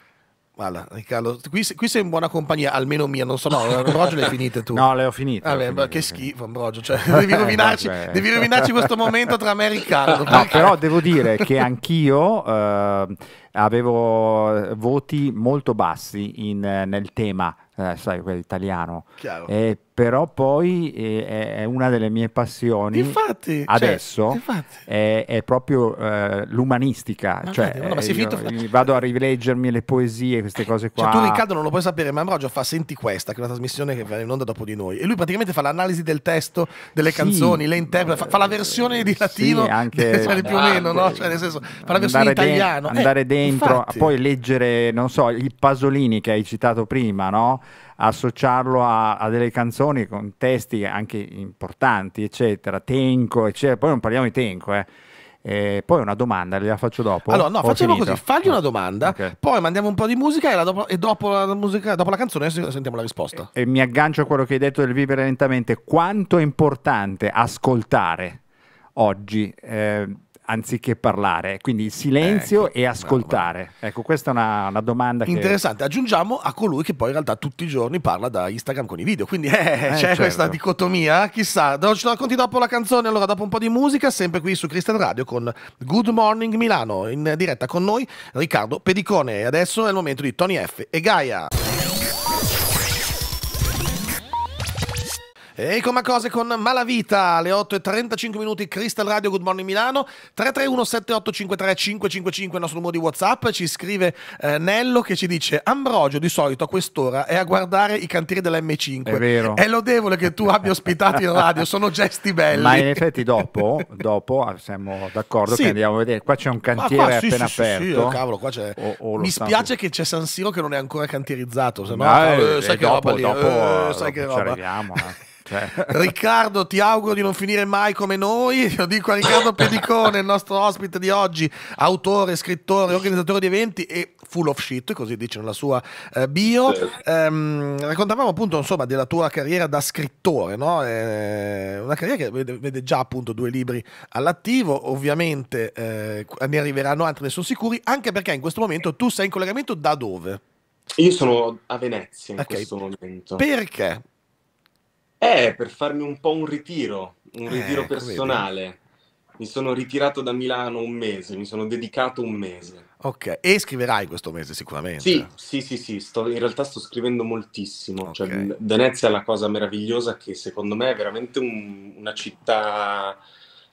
Guarda, Riccardo, qui, qui, sei in buona compagnia, almeno mia, non so, no, Ambrogio le hai finite tu. No, le ho finite. Vabbè, ho finite, che schifo Ambrogio, cioè, (laughs) devi, eh, rovinarci, devi, rovinarci, questo momento tra me e Riccardo. No, però devo dire che anch'io eh, avevo eh, voti molto bassi in, eh, nel tema, eh, sai, quello italiano. Chiaro. E però poi eh, è una delle mie passioni infatti, cioè, adesso cioè, infatti. È, è, proprio eh, l'umanistica ma cioè, no, no, eh, io, vado a rileggermi le poesie queste eh, cose qua cioè, tu Riccardo non lo puoi sapere ma Ambrogio fa Senti questa che è una trasmissione che va in onda dopo di noi e lui praticamente fa l'analisi del testo delle sì, canzoni le interpreta fa, fa, la versione di latino sì, anche (laughs) cioè, più o meno no? cioè, nel senso, fa la versione italiana de andare eh, dentro infatti. poi leggere non so i Pasolini che hai citato prima no? associarlo a, a, delle canzoni con testi anche importanti, eccetera, Tenco, eccetera. Poi non parliamo di Tenco, eh. E eh, poi una domanda, gliela faccio dopo. Allora, no, facciamo così: fagli una ah, domanda, okay. poi mandiamo un po' di musica e, dopo, e dopo, la musica, dopo, la canzone sentiamo la risposta. E, e, mi aggancio a quello che hai detto del vivere lentamente. Quanto è importante ascoltare oggi? Eh, anziché parlare, quindi silenzio ecco, e ascoltare. Bravo. Ecco, questa è una, una domanda interessante. Che... Aggiungiamo a colui che poi in realtà tutti i giorni parla da Instagram con i video, quindi eh, eh, c'è certo. questa dicotomia. Chissà, ci racconti dopo la canzone, allora dopo un po' di musica, sempre qui su Christian Radio con Good Morning Milano in diretta con noi Riccardo Pedicone. E Adesso è il momento di Tony F e Gaia. E come cose con Malavita alle 8 e 35 minuti Crystal Radio Good Morning Milano 331 7853 555 il nostro numero di Whatsapp ci scrive eh, Nello che ci dice Ambrogio di solito a quest'ora è a guardare i cantieri della M5 è vero è lodevole che tu abbia ospitato in radio sono gesti belli ma in effetti dopo, dopo ah, siamo d'accordo sì. che andiamo a vedere qua c'è un cantiere qua, sì, appena sì, aperto oh, cavolo, o, o mi stampo. spiace che c'è San Siro che non è ancora cantierizzato se no, eh, sai che dopo, roba lì dopo, eh, eh, sai dopo che roba ci arriviamo eh. (laughs) Cioè. Riccardo, ti auguro di non finire mai come noi. (laughs) Lo dico a Riccardo Pedicone, il nostro ospite di oggi, autore, scrittore, organizzatore di eventi e full of shit, così dice nella sua eh, bio. Ehm, raccontavamo appunto insomma, della tua carriera da scrittore, no? eh, una carriera che vede, vede, già appunto due libri all'attivo, ovviamente eh, ne arriveranno altri, ne sono sicuri, anche perché in questo momento tu sei in collegamento da dove? Io sono a Venezia in okay. questo momento. Perché? Eh, per farmi un po' un ritiro, un eh, ritiro eh, personale. Mi sono ritirato da Milano un mese, mi sono dedicato un mese. Ok, e scriverai questo mese sicuramente. Sì, sì, sì, sì. Sto, in realtà sto scrivendo moltissimo. Cioè, okay. Cioè, Venezia è la cosa meravigliosa che secondo me è veramente un, una città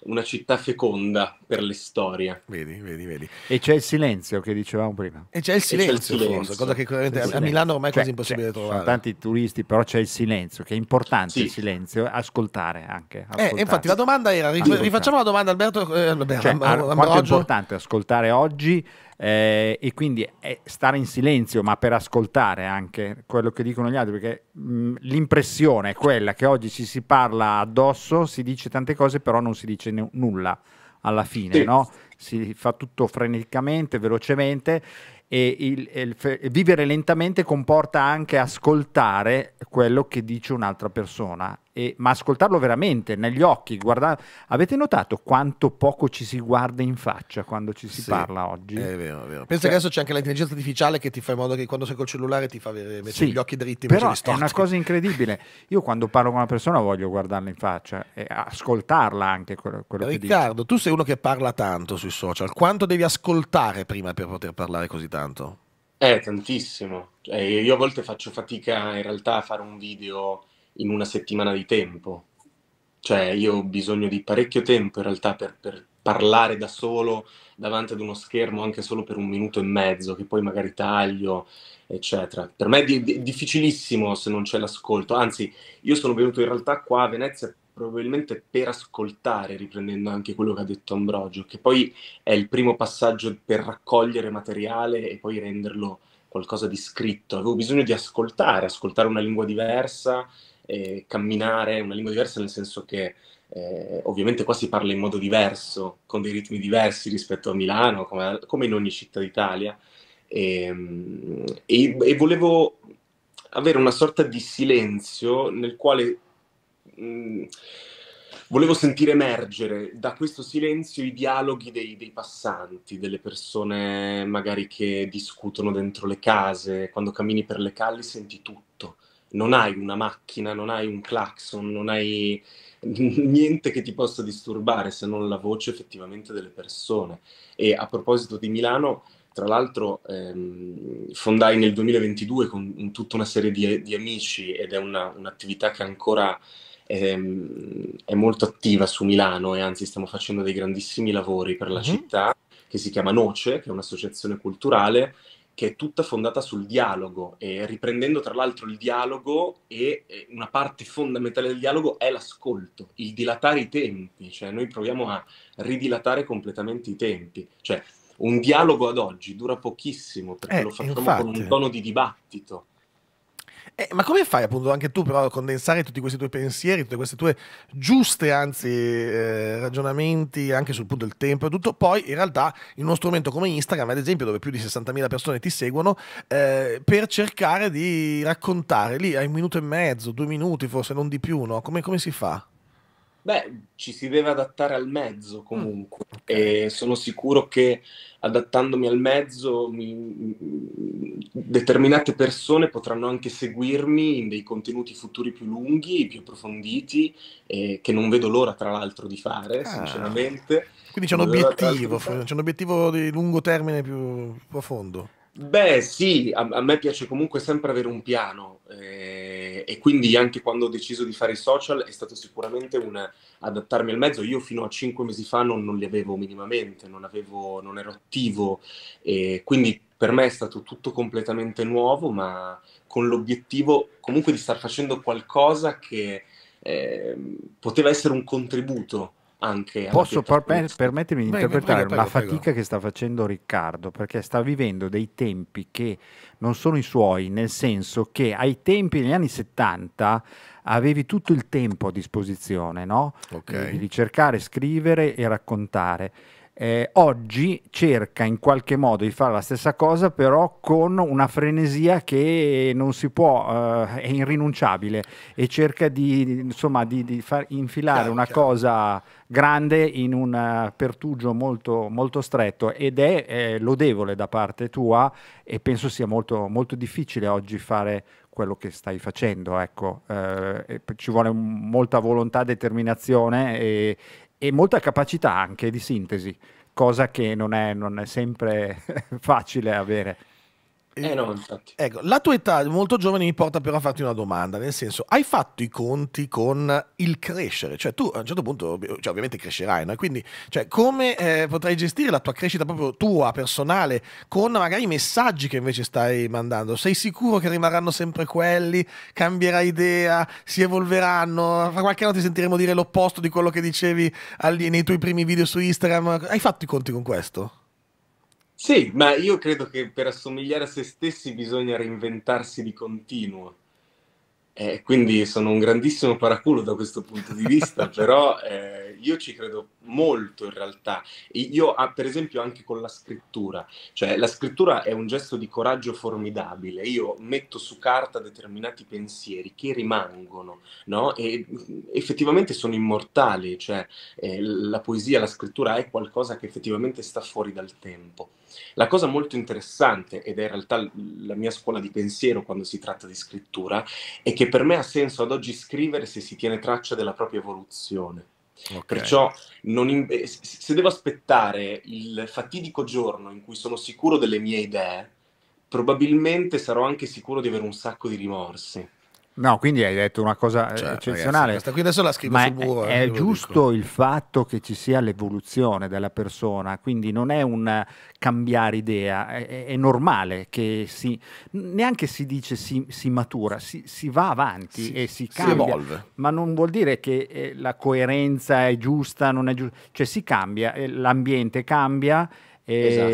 una città feconda per le storie. Vedi, vedi, vedi. E c'è il silenzio che dicevamo prima. E c'è il silenzio, c'è il silenzio. Cosa che a, a Milano ormai è quasi cioè, impossibile c'è, cioè, trovare. Sono tanti turisti, però c'è il silenzio, che è importante sì. il silenzio, ascoltare anche. Ascoltare. Eh, infatti la domanda era, rifacciamo la domanda Alberto, eh, Alberto cioè, a, ah, quanto è importante ascoltare oggi eh, e quindi stare in silenzio, ma per ascoltare anche quello che dicono gli altri, perché mh, mm, l'impressione è quella che oggi ci si parla addosso, si dice tante cose, però non si dice n- nulla alla fine, sì. no? si fa tutto freneticamente, velocemente e, il, il fe- vivere lentamente comporta anche ascoltare quello che dice un'altra persona e, ma ascoltarlo veramente negli occhi. Guarda... Avete notato quanto poco ci si guarda in faccia quando ci si sì, parla oggi? È vero, è vero. Pensa cioè, che adesso c'è anche l'intelligenza artificiale che ti fa in modo che quando sei col cellulare ti fa avere sì, gli occhi dritti. Però è una cosa incredibile. Io quando parlo con una persona voglio guardarla in faccia e ascoltarla anche quello, quello Riccardo, tu sei uno che parla tanto sui social. Quanto devi ascoltare prima per poter parlare così tanto? Eh, tantissimo. Eh, io a volte faccio fatica in realtà a fare un video in una settimana di tempo. Cioè, io ho bisogno di parecchio tempo in realtà per, per parlare da solo davanti ad uno schermo anche solo per un minuto e mezzo, che poi magari taglio, eccetera. Per me è di- difficilissimo se non c'è l'ascolto. Anzi, io sono venuto in realtà qua a Venezia probabilmente per ascoltare, riprendendo anche quello che ha detto Ambrogio, che poi è il primo passaggio per raccogliere materiale e poi renderlo qualcosa di scritto. Avevo bisogno di ascoltare, ascoltare una lingua diversa, eh, camminare, una lingua diversa nel senso che eh, ovviamente qua si parla in modo diverso, con dei ritmi diversi rispetto a Milano, come, come in ogni città d'Italia. E, ehm, e, e, volevo avere una sorta di silenzio nel quale mh, mm, volevo sentire emergere da questo silenzio i dialoghi dei, dei, passanti, delle persone magari che discutono dentro le case, quando cammini per le calli senti tutto non hai una macchina, non hai un clacson, non hai (laughs) niente che ti possa disturbare se non la voce effettivamente delle persone. E a proposito di Milano, tra l'altro ehm, fondai nel 2022 con tutta una serie di, di amici ed è una, un'attività che ancora ehm, è molto attiva su Milano e anzi stiamo facendo dei grandissimi lavori per la mm-hmm. città che si chiama Noce, che è un'associazione culturale che è tutta fondata sul dialogo, e riprendendo tra l'altro il dialogo e una parte fondamentale del dialogo è l'ascolto, il dilatare i tempi, cioè noi proviamo a ridilatare completamente i tempi, cioè un dialogo ad oggi dura pochissimo perché eh, lo facciamo infatti. con un tono di dibattito eh, ma come fai appunto anche tu però a condensare tutti questi tuoi pensieri, tutte queste tue giuste anzi eh, ragionamenti anche sul punto del tempo e tutto, poi in realtà in uno strumento come Instagram ad esempio dove più di 60.000 persone ti seguono eh, per cercare di raccontare lì hai un minuto e mezzo, due minuti forse, non di più, no? come, come si fa? Beh, ci si deve adattare al mezzo mm, comunque mm, okay. e sono sicuro che adattandomi al mezzo mi, mi, determinate persone potranno anche seguirmi in dei contenuti futuri più lunghi, più approfonditi, eh, che non vedo l'ora tra l'altro di fare, ah. sinceramente. Quindi c'è un, obiettivo, c'è un obiettivo di lungo termine più profondo. Beh, sì, a, a, me piace comunque sempre avere un piano eh, e quindi anche quando ho deciso di fare i social è stato sicuramente un adattarmi al mezzo. Io fino a cinque mesi fa non, non li avevo minimamente, non, avevo, non ero attivo, eh, quindi per me è stato tutto completamente nuovo, ma con l'obiettivo comunque di star facendo qualcosa che eh, poteva essere un contributo anche... Posso per, per, permettermi di Beh, interpretare prego, prego, la prego. fatica che sta facendo Riccardo, perché sta vivendo dei tempi che non sono i suoi, nel senso che ai tempi negli anni 70 avevi tutto il tempo a disposizione, no? Okay. Di ricercare, scrivere e raccontare eh, oggi cerca in qualche modo di fare la stessa cosa però con una frenesia che non si può, eh, è irrinunciabile e cerca di, insomma, di, di far infilare chiaro, una chiaro. cosa grande in un pertugio molto, molto stretto ed è eh, lodevole da parte tua e penso sia molto, molto difficile oggi fare quello che stai facendo. Ecco. Eh, ci vuole molta volontà, determinazione e, e molta capacità anche di sintesi, cosa che non è, non è sempre (laughs) facile avere. Eh no, Ecco, la tua età molto giovane mi porta però a farti una domanda, nel senso, hai fatto i conti con il crescere? Cioè tu a un certo punto, cioè, ovviamente crescerai, no? quindi cioè, come eh, potrai gestire la tua crescita proprio tua, personale, con magari i messaggi che invece stai mandando? Sei sicuro che rimarranno sempre quelli? Cambierai idea? Si evolveranno? Fra qualche anno ti sentiremo dire l'opposto di quello che dicevi nei tuoi primi video su Instagram? Hai fatto i conti con questo? Sì, ma io credo che per assomigliare a se stessi bisogna reinventarsi di continuo. Eh, quindi sono un grandissimo paraculo da questo punto di vista, (laughs) però eh, io ci credo molto in realtà. Io, ah, per esempio, anche con la scrittura, cioè la scrittura è un gesto di coraggio formidabile. Io metto su carta determinati pensieri che rimangono, no? E mm, effettivamente sono immortali, cioè eh, la poesia, la scrittura è qualcosa che effettivamente sta fuori dal tempo. La cosa molto interessante, ed è in realtà la mia scuola di pensiero quando si tratta di scrittura, è che che per me ha senso ad oggi scrivere se si tiene traccia della propria evoluzione. Okay. Perciò in... Eh, se devo aspettare il fatidico giorno in cui sono sicuro delle mie idee, probabilmente sarò anche sicuro di avere un sacco di rimorsi. No, quindi hai detto una cosa cioè, eccezionale. Ragazzi, questa qui adesso la scrivo Ma sul muro. È, è eh, giusto il fatto che ci sia l'evoluzione della persona, quindi non è un cambiare idea, è, è normale che si, neanche si dice si, si matura, si, si, va avanti si, e si cambia. Si evolve. Ma non vuol dire che eh, la coerenza è giusta, non è giusta, cioè si cambia, l'ambiente cambia e, esatto.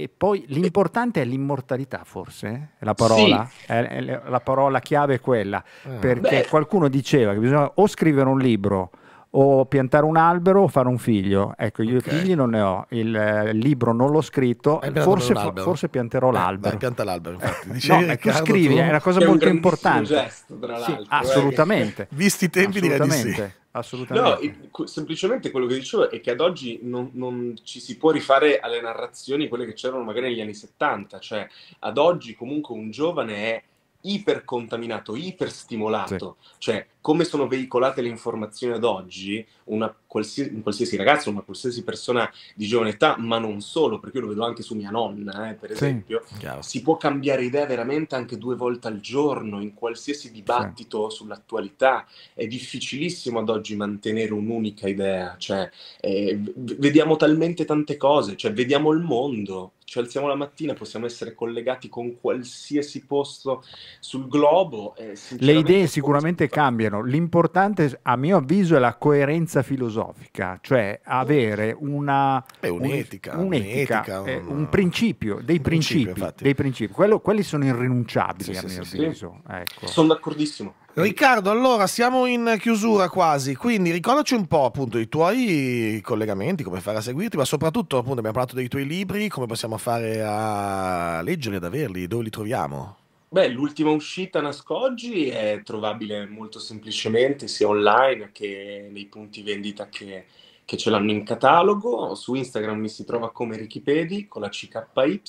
e poi l'importante è l'immortalità, forse? Eh? La parola, sì. è, è, la parola chiave è quella, ah. perché Beh. qualcuno diceva che bisogna o scrivere un libro o piantare un albero o fare un figlio. Ecco, io okay. figli non ne ho, il eh, libro non l'ho scritto, forse, forse, pianterò eh, l'albero. Beh, pianta l'albero, infatti. Dice, no, tu scrivi, tu... è una cosa molto importante. Gesto, sì, eh, assolutamente. Visti i tempi direi di sì. Assolutamente. No, semplicemente quello che dicevo è che ad oggi non, non, ci si può rifare alle narrazioni quelle che c'erano magari negli anni 70, cioè ad oggi comunque un giovane è ipercontaminato, iperstimolato, sì. cioè come sono veicolate le informazioni ad oggi, una qualsiasi, un qualsiasi ragazzo, una qualsiasi persona di giovane età, ma non solo, perché io lo vedo anche su mia nonna, eh, per esempio, sì, si può cambiare idea veramente anche due volte al giorno, in qualsiasi dibattito sì. sull'attualità. È difficilissimo ad oggi mantenere un'unica idea, cioè, eh, vediamo talmente tante cose, cioè, vediamo il mondo, ci alziamo la mattina, possiamo essere collegati con qualsiasi posto sul globo. Le idee sicuramente cambiano, l'importante a mio avviso è la coerenza coerenza filosofica, cioè avere una, Beh, un'etica, un'etica, un'etica eh, un, principio, dei un principi, principio, dei principi. Quello, quelli sono irrinunciabili sì, a sì, mio sì, avviso. Ecco. Sono d'accordissimo. Riccardo, allora siamo in chiusura quasi, quindi ricordaci un po' appunto i tuoi collegamenti, come fare a seguirti, ma soprattutto appunto abbiamo parlato dei tuoi libri, come possiamo fare a leggerli, ad averli, dove li troviamo? Beh, l'ultima uscita Nascoggi è trovabile molto semplicemente sia online che nei punti vendita che, che ce l'hanno in catalogo. Su Instagram mi si trova come Rickipedi con la CKY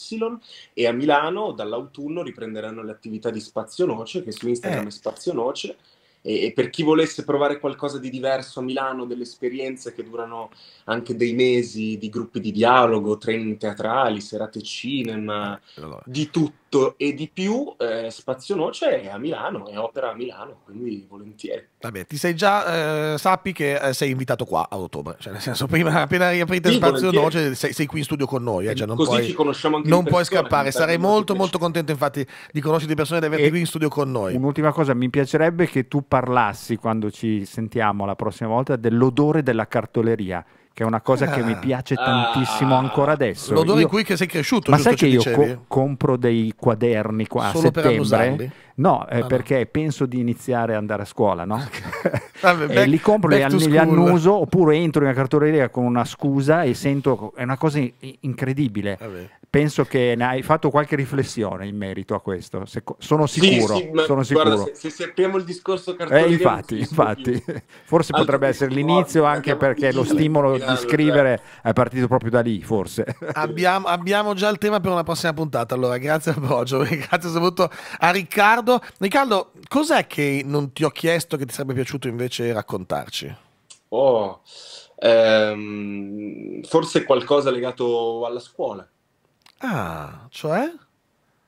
e a Milano dall'autunno riprenderanno le attività di Spazio Noce, che su Instagram eh. è Spazio Noce. E, e, per chi volesse provare qualcosa di diverso a Milano, delle esperienze che durano anche dei mesi di gruppi di dialogo, training teatrali, serate cinema, allora. di tutto tutto e di più, eh, Spazio Noce è a Milano, è opera a Milano, quindi volentieri. Vabbè, ti sei già, eh, sappi che eh, sei invitato qua a ottobre, cioè nel senso prima, appena riaprite sì, Spazio volentieri. Noce sei, sei, qui in studio con noi, eh, cioè non, puoi, non puoi, scappare, sarei molto molto contento infatti di conoscere di persone e di averti e qui in studio con noi. Un'ultima cosa, mi piacerebbe che tu parlassi quando ci sentiamo la prossima volta dell'odore della cartoleria che è una cosa che mi ah. piace tantissimo ah. ancora adesso. L'odore in cui sei cresciuto. Ma sai che io co- compro dei quaderni qua Solo a settembre? No, eh, ah, perché no. penso di iniziare ad andare a scuola, no? (laughs) (laughs) Vabbè, back, li compro, li, li annuso, oppure entro in una cartoleria con una scusa e sento, è una cosa incredibile. Vabbè. Penso che ne hai fatto qualche riflessione in merito a questo, se- sono sicuro. Sì, sì, sono sicuro. Guarda, se, se, sappiamo il discorso eh, cartoleria... Eh, infatti, infatti, (laughs) forse Altro potrebbe essere l'inizio anche perché lo stimolo di scrivere cioè. è partito proprio da lì, forse. (laughs) Abbiamo, abbiamo, già il tema per una prossima puntata. Allora, grazie a Brogio, (laughs) grazie soprattutto a Riccardo. Riccardo, cos'è che non ti ho chiesto che ti sarebbe piaciuto invece raccontarci? Oh, ehm, forse qualcosa legato alla scuola. Ah, cioè?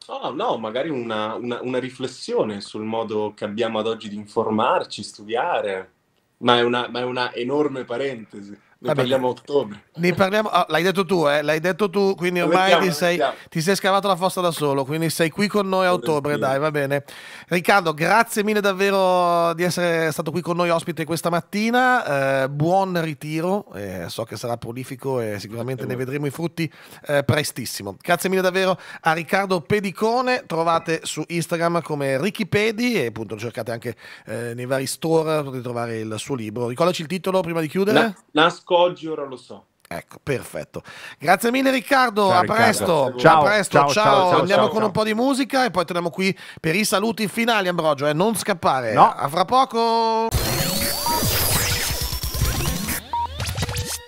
Oh, no, magari una, una, una, riflessione sul modo che abbiamo ad oggi di informarci, studiare, ma è una, ma è una enorme parentesi. Ne Vabbè, parliamo a ottobre. Ne parliamo, oh, l'hai detto tu, eh? L'hai detto tu, quindi ormai ti, sei, ti, sei, scavato la fossa da solo, quindi sei qui con noi a ottobre, dai, va bene. Riccardo, grazie mille davvero di essere stato qui con noi ospite questa mattina, eh, buon ritiro, eh, so che sarà prolifico e sicuramente ne vedremo i frutti eh, prestissimo. Grazie mille davvero a Riccardo Pedicone, trovate su Instagram come Rickipedi e appunto cercate anche eh, nei vari store, potete trovare il suo libro. Ricordaci il titolo prima di chiudere. Nasco Ecco, oggi, ora lo so. Ecco, perfetto. Grazie mille Riccardo, ciao, a, presto. Riccardo. Ciao, a presto. Ciao, ciao, ciao. Andiamo con un po' di musica e poi torniamo qui per i saluti finali, Ambrogio, eh. non scappare. No. A fra poco.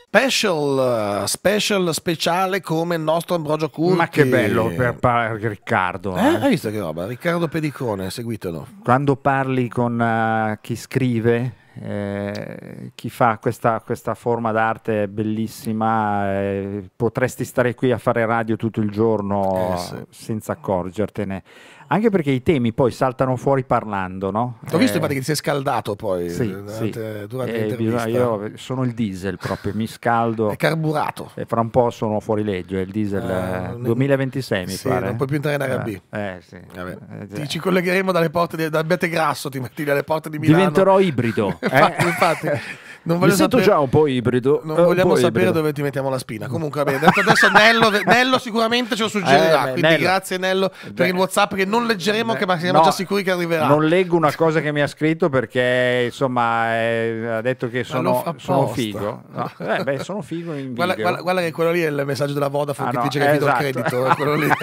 Special, special, speciale come il nostro Ambrogio Curti. Ma che bello per Riccardo. Eh? eh? Hai visto che roba? Riccardo Pedicone, seguitelo. Quando parli con uh, chi scrive, eh, chi fa questa, questa forma d'arte bellissima, eh, potresti stare qui a fare radio tutto il giorno eh, sì. senza accorgertene. Anche perché i temi poi saltano fuori parlando, no? Ho eh, visto infatti che si è scaldato poi sì, durante, sì. durante eh, l'intervista. Io sono il diesel proprio, mi scaldo. È carburato. E fra un po' sono fuori legge, il diesel eh, 2026 eh, mi sì, pare. non puoi più entrare in Arabia. Eh, eh, sì. Eh, ti, cioè. ci collegheremo dalle porte di, dal Grasso ti metti alle porte di Milano. Diventerò ibrido. (laughs) infatti. infatti (laughs) Non voglio Mi sento sapere... già un po' ibrido. Non eh, vogliamo sapere ibrido. dove ti mettiamo la spina. Comunque, vabbè, detto adesso Nello, (laughs) Nello sicuramente ce lo suggerirà. Eh, quindi Nello. grazie Nello per il WhatsApp che non leggeremo, che, ma siamo no, già sicuri che arriverà. Non leggo una cosa che mi ha scritto perché insomma eh, ha detto che sono, sono figo. No? Eh, beh, sono figo in guarda, guarda, guarda, che quello lì è il messaggio della Vodafone ah, che no, dice che esatto. ti do il esatto. credito. quello lì. (laughs)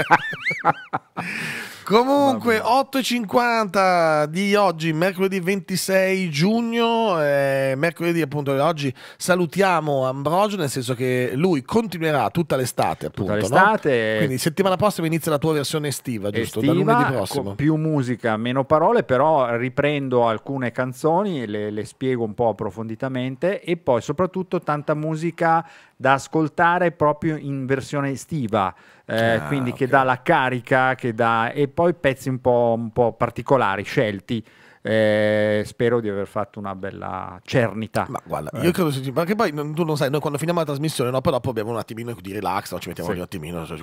Comunque, 8.50 di oggi, mercoledì 26 giugno, eh, mercoledì appunto di oggi salutiamo Ambrogio, nel senso che lui continuerà tutta l'estate appunto. Tutta l'estate. No? Quindi settimana prossima inizia la tua versione estiva, giusto? Estiva, da lunedì prossimo. più musica, meno parole, però riprendo alcune canzoni, le, le spiego un po' approfonditamente e poi soprattutto tanta musica da ascoltare proprio in versione estiva, eh, ah, quindi okay. che dà la carica, che dà, e poi pezzi un po', un po particolari, scelti eh, spero di aver fatto una bella cernita. Ma guarda, eh. io credo che, perché poi tu non sai, noi quando finiamo la trasmissione, no, però poi abbiamo un attimino di relax, no, ci mettiamo sì. un attimino, cioè,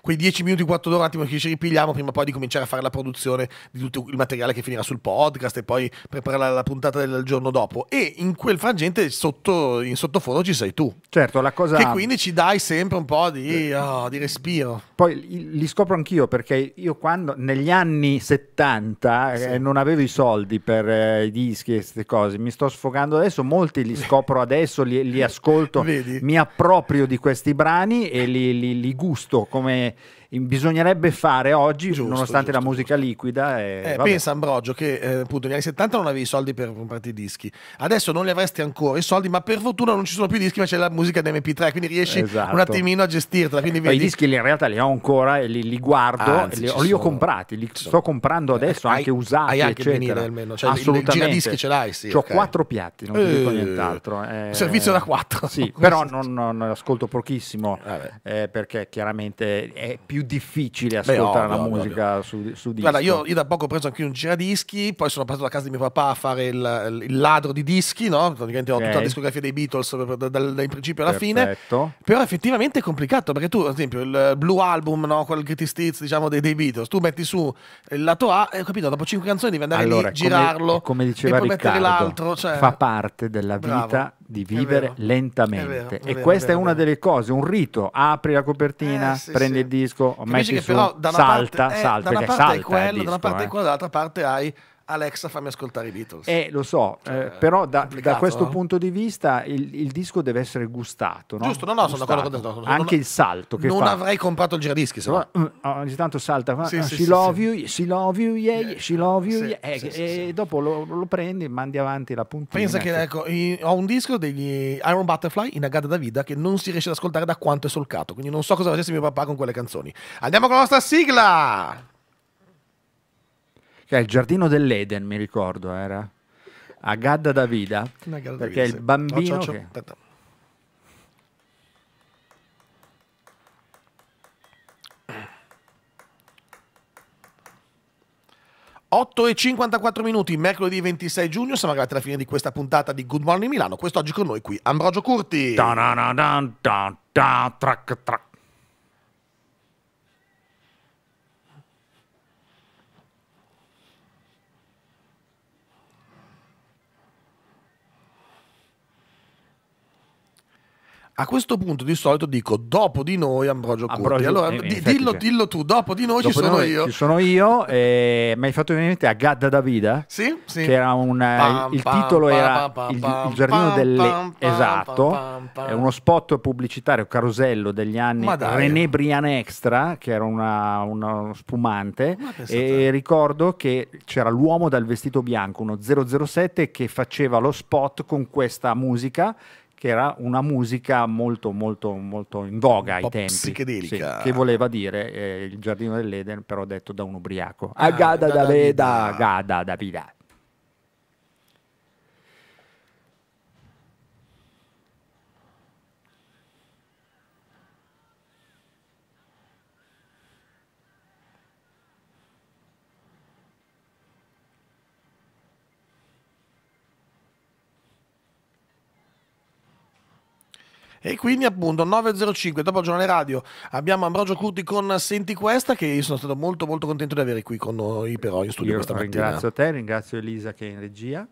quei 10 minuti, 4 ore, un attimo che ci ripigliamo prima poi di cominciare a fare la produzione di tutto il materiale che finirà sul podcast e poi preparare la puntata del giorno dopo. E in quel frangente sotto, in sottofondo ci sei tu. Certo, la cosa... Che quindi ci dai sempre un po' di, oh, di respiro. Poi li scopro anch'io perché io quando negli anni 70 eh, sì. eh, non avevo i soldi soldi per eh, i dischi e queste cose, mi sto sfogando adesso, molti li scopro adesso, li, li ascolto, (laughs) Vedi? mi approprio di questi brani e li, li, li gusto come bisognerebbe fare oggi, giusto, nonostante giusto, la musica giusto. liquida. E, eh, eh pensa Ambrogio che eh, appunto negli anni 70 non avevi i soldi per comprarti i dischi, adesso non li avresti ancora i soldi, ma per fortuna non ci sono più i dischi, ma c'è la musica di MP3, quindi riesci esatto. un attimino a gestirtela. Quindi vedi... I dischi in realtà li ho ancora e li, li guardo, Anzi, li, li ho comprati, li sto comprando eh, adesso, eh, anche hai, usati. Hai anche eccetera. almeno, cioè, assolutamente. Il dischi ce l'hai, sì. Ho okay. quattro piatti, non ti dico eh, nient'altro. servizio da quattro. Sì, (laughs) però non, non ascolto pochissimo perché chiaramente è più più difficile ascoltare Beh, ovvio, la musica ovvio. su, su disco. io, io, da poco ho preso anche un giradischi, poi sono passato da casa di mio papà a fare il, il ladro di dischi, no? Praticamente okay. ho tutta la discografia dei Beatles dal, dal, dal principio alla Perfetto. fine. Però effettivamente è complicato, perché tu, ad esempio, il Blue Album, no? Quel Gritty Stitz, diciamo, dei, dei, Beatles, tu metti su il lato A e eh, capito, dopo cinque canzoni devi andare allora, lì, come, girarlo come, diceva e poi Riccardo, l'altro. Cioè... Fa parte della vita Bravo di vivere lentamente. È vero, è vero, e questa è, vero, è una delle cose, un rito, apri la copertina, eh, sì, prendi sì. il disco, metti su, però, salta, parte, salta, eh, salta, da una perché parte salta quello, disco, da una parte è eh. quello, dall'altra parte hai Alexa fammi ascoltare i Beatles. Eh, lo so, cioè, eh, però da, da questo no? Eh? punto di vista il, il, disco deve essere gustato. No? Giusto, no, no, sono d'accordo con te. Anche non, il salto che non fa. avrei comprato il giradischi, se no. Mm, oh, ogni tanto salta, sì, ah, sì, she, sì, love you, she love you, yeah, yeah. she love you, yeah. eh, e dopo lo, lo, prendi, mandi avanti la puntina. Pensa che cioè. ecco, ho un disco degli Iron Butterfly in Agata da Vida che non si riesce ad ascoltare da quanto è solcato, quindi non so cosa facesse mio papà con quelle canzoni. Andiamo con la nostra sigla! che è il giardino dell'Eden, mi ricordo, era a Gadda Davida, Gadda perché Davide, il bambino... No, ciao, ciao, che... e 54 minuti, mercoledì 26 giugno, siamo arrivati alla fine di questa puntata di Good Morning Milano. Quest'oggi con noi qui Ambrogio Curti. Dun dun dun track track. A questo punto di solito dico dopo di noi Ambrogio, Ambrogio Curti. Allora di, dillo, dillo, tu, dopo di noi dopo ci sono noi, io. Ci sono io e eh, mi hai fatto venire in mente a Gadda Davida. Sì, sì. Che era un eh, pam, il pam, titolo pam, era il, il, giardino delle Esatto. È uno spot pubblicitario carosello degli anni René Brian Extra, che era una, una eh, spumante e ricordo che c'era l'uomo dal vestito bianco, uno 007 che faceva lo spot con questa musica che era una musica molto molto molto in voga ai tempi psichedelica sì, che voleva dire eh, il giardino dell'Eden però detto da un ubriaco ah, Agada Daveda Gada da Vida. E quindi appunto 9.05 dopo giornale radio abbiamo Ambrogio Curti con Senti Questa che io sono stato molto molto contento di avere qui con noi però in studio io questa mattina. Ringrazio te, ringrazio Elisa che è in regia.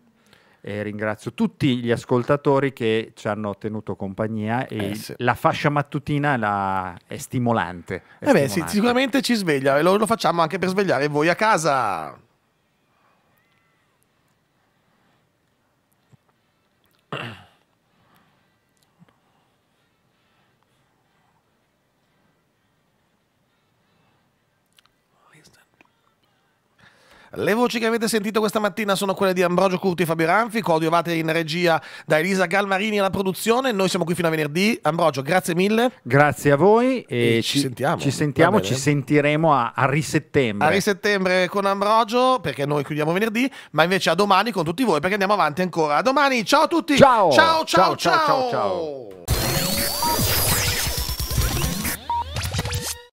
E ringrazio tutti gli ascoltatori che ci hanno tenuto compagnia e eh sì. la fascia mattutina la... è stimolante. È eh beh, stimolante. Sì, sicuramente ci sveglia e lo, lo facciamo anche per svegliare voi a casa. Le voci che avete sentito questa mattina sono quelle di Ambrogio Curti e Fabio Ranfi, coadiuvate in regia da Elisa Galmarini alla produzione. Noi siamo qui fino a venerdì. Ambrogio, grazie mille. Grazie a voi e, e ci, ci, sentiamo. Ci sentiamo, ci sentiremo a, a risettembre. A risettembre con Ambrogio perché noi chiudiamo venerdì, ma invece a domani con tutti voi perché andiamo avanti ancora. A domani, ciao a tutti. ciao, ciao, ciao. ciao, ciao. ciao, ciao.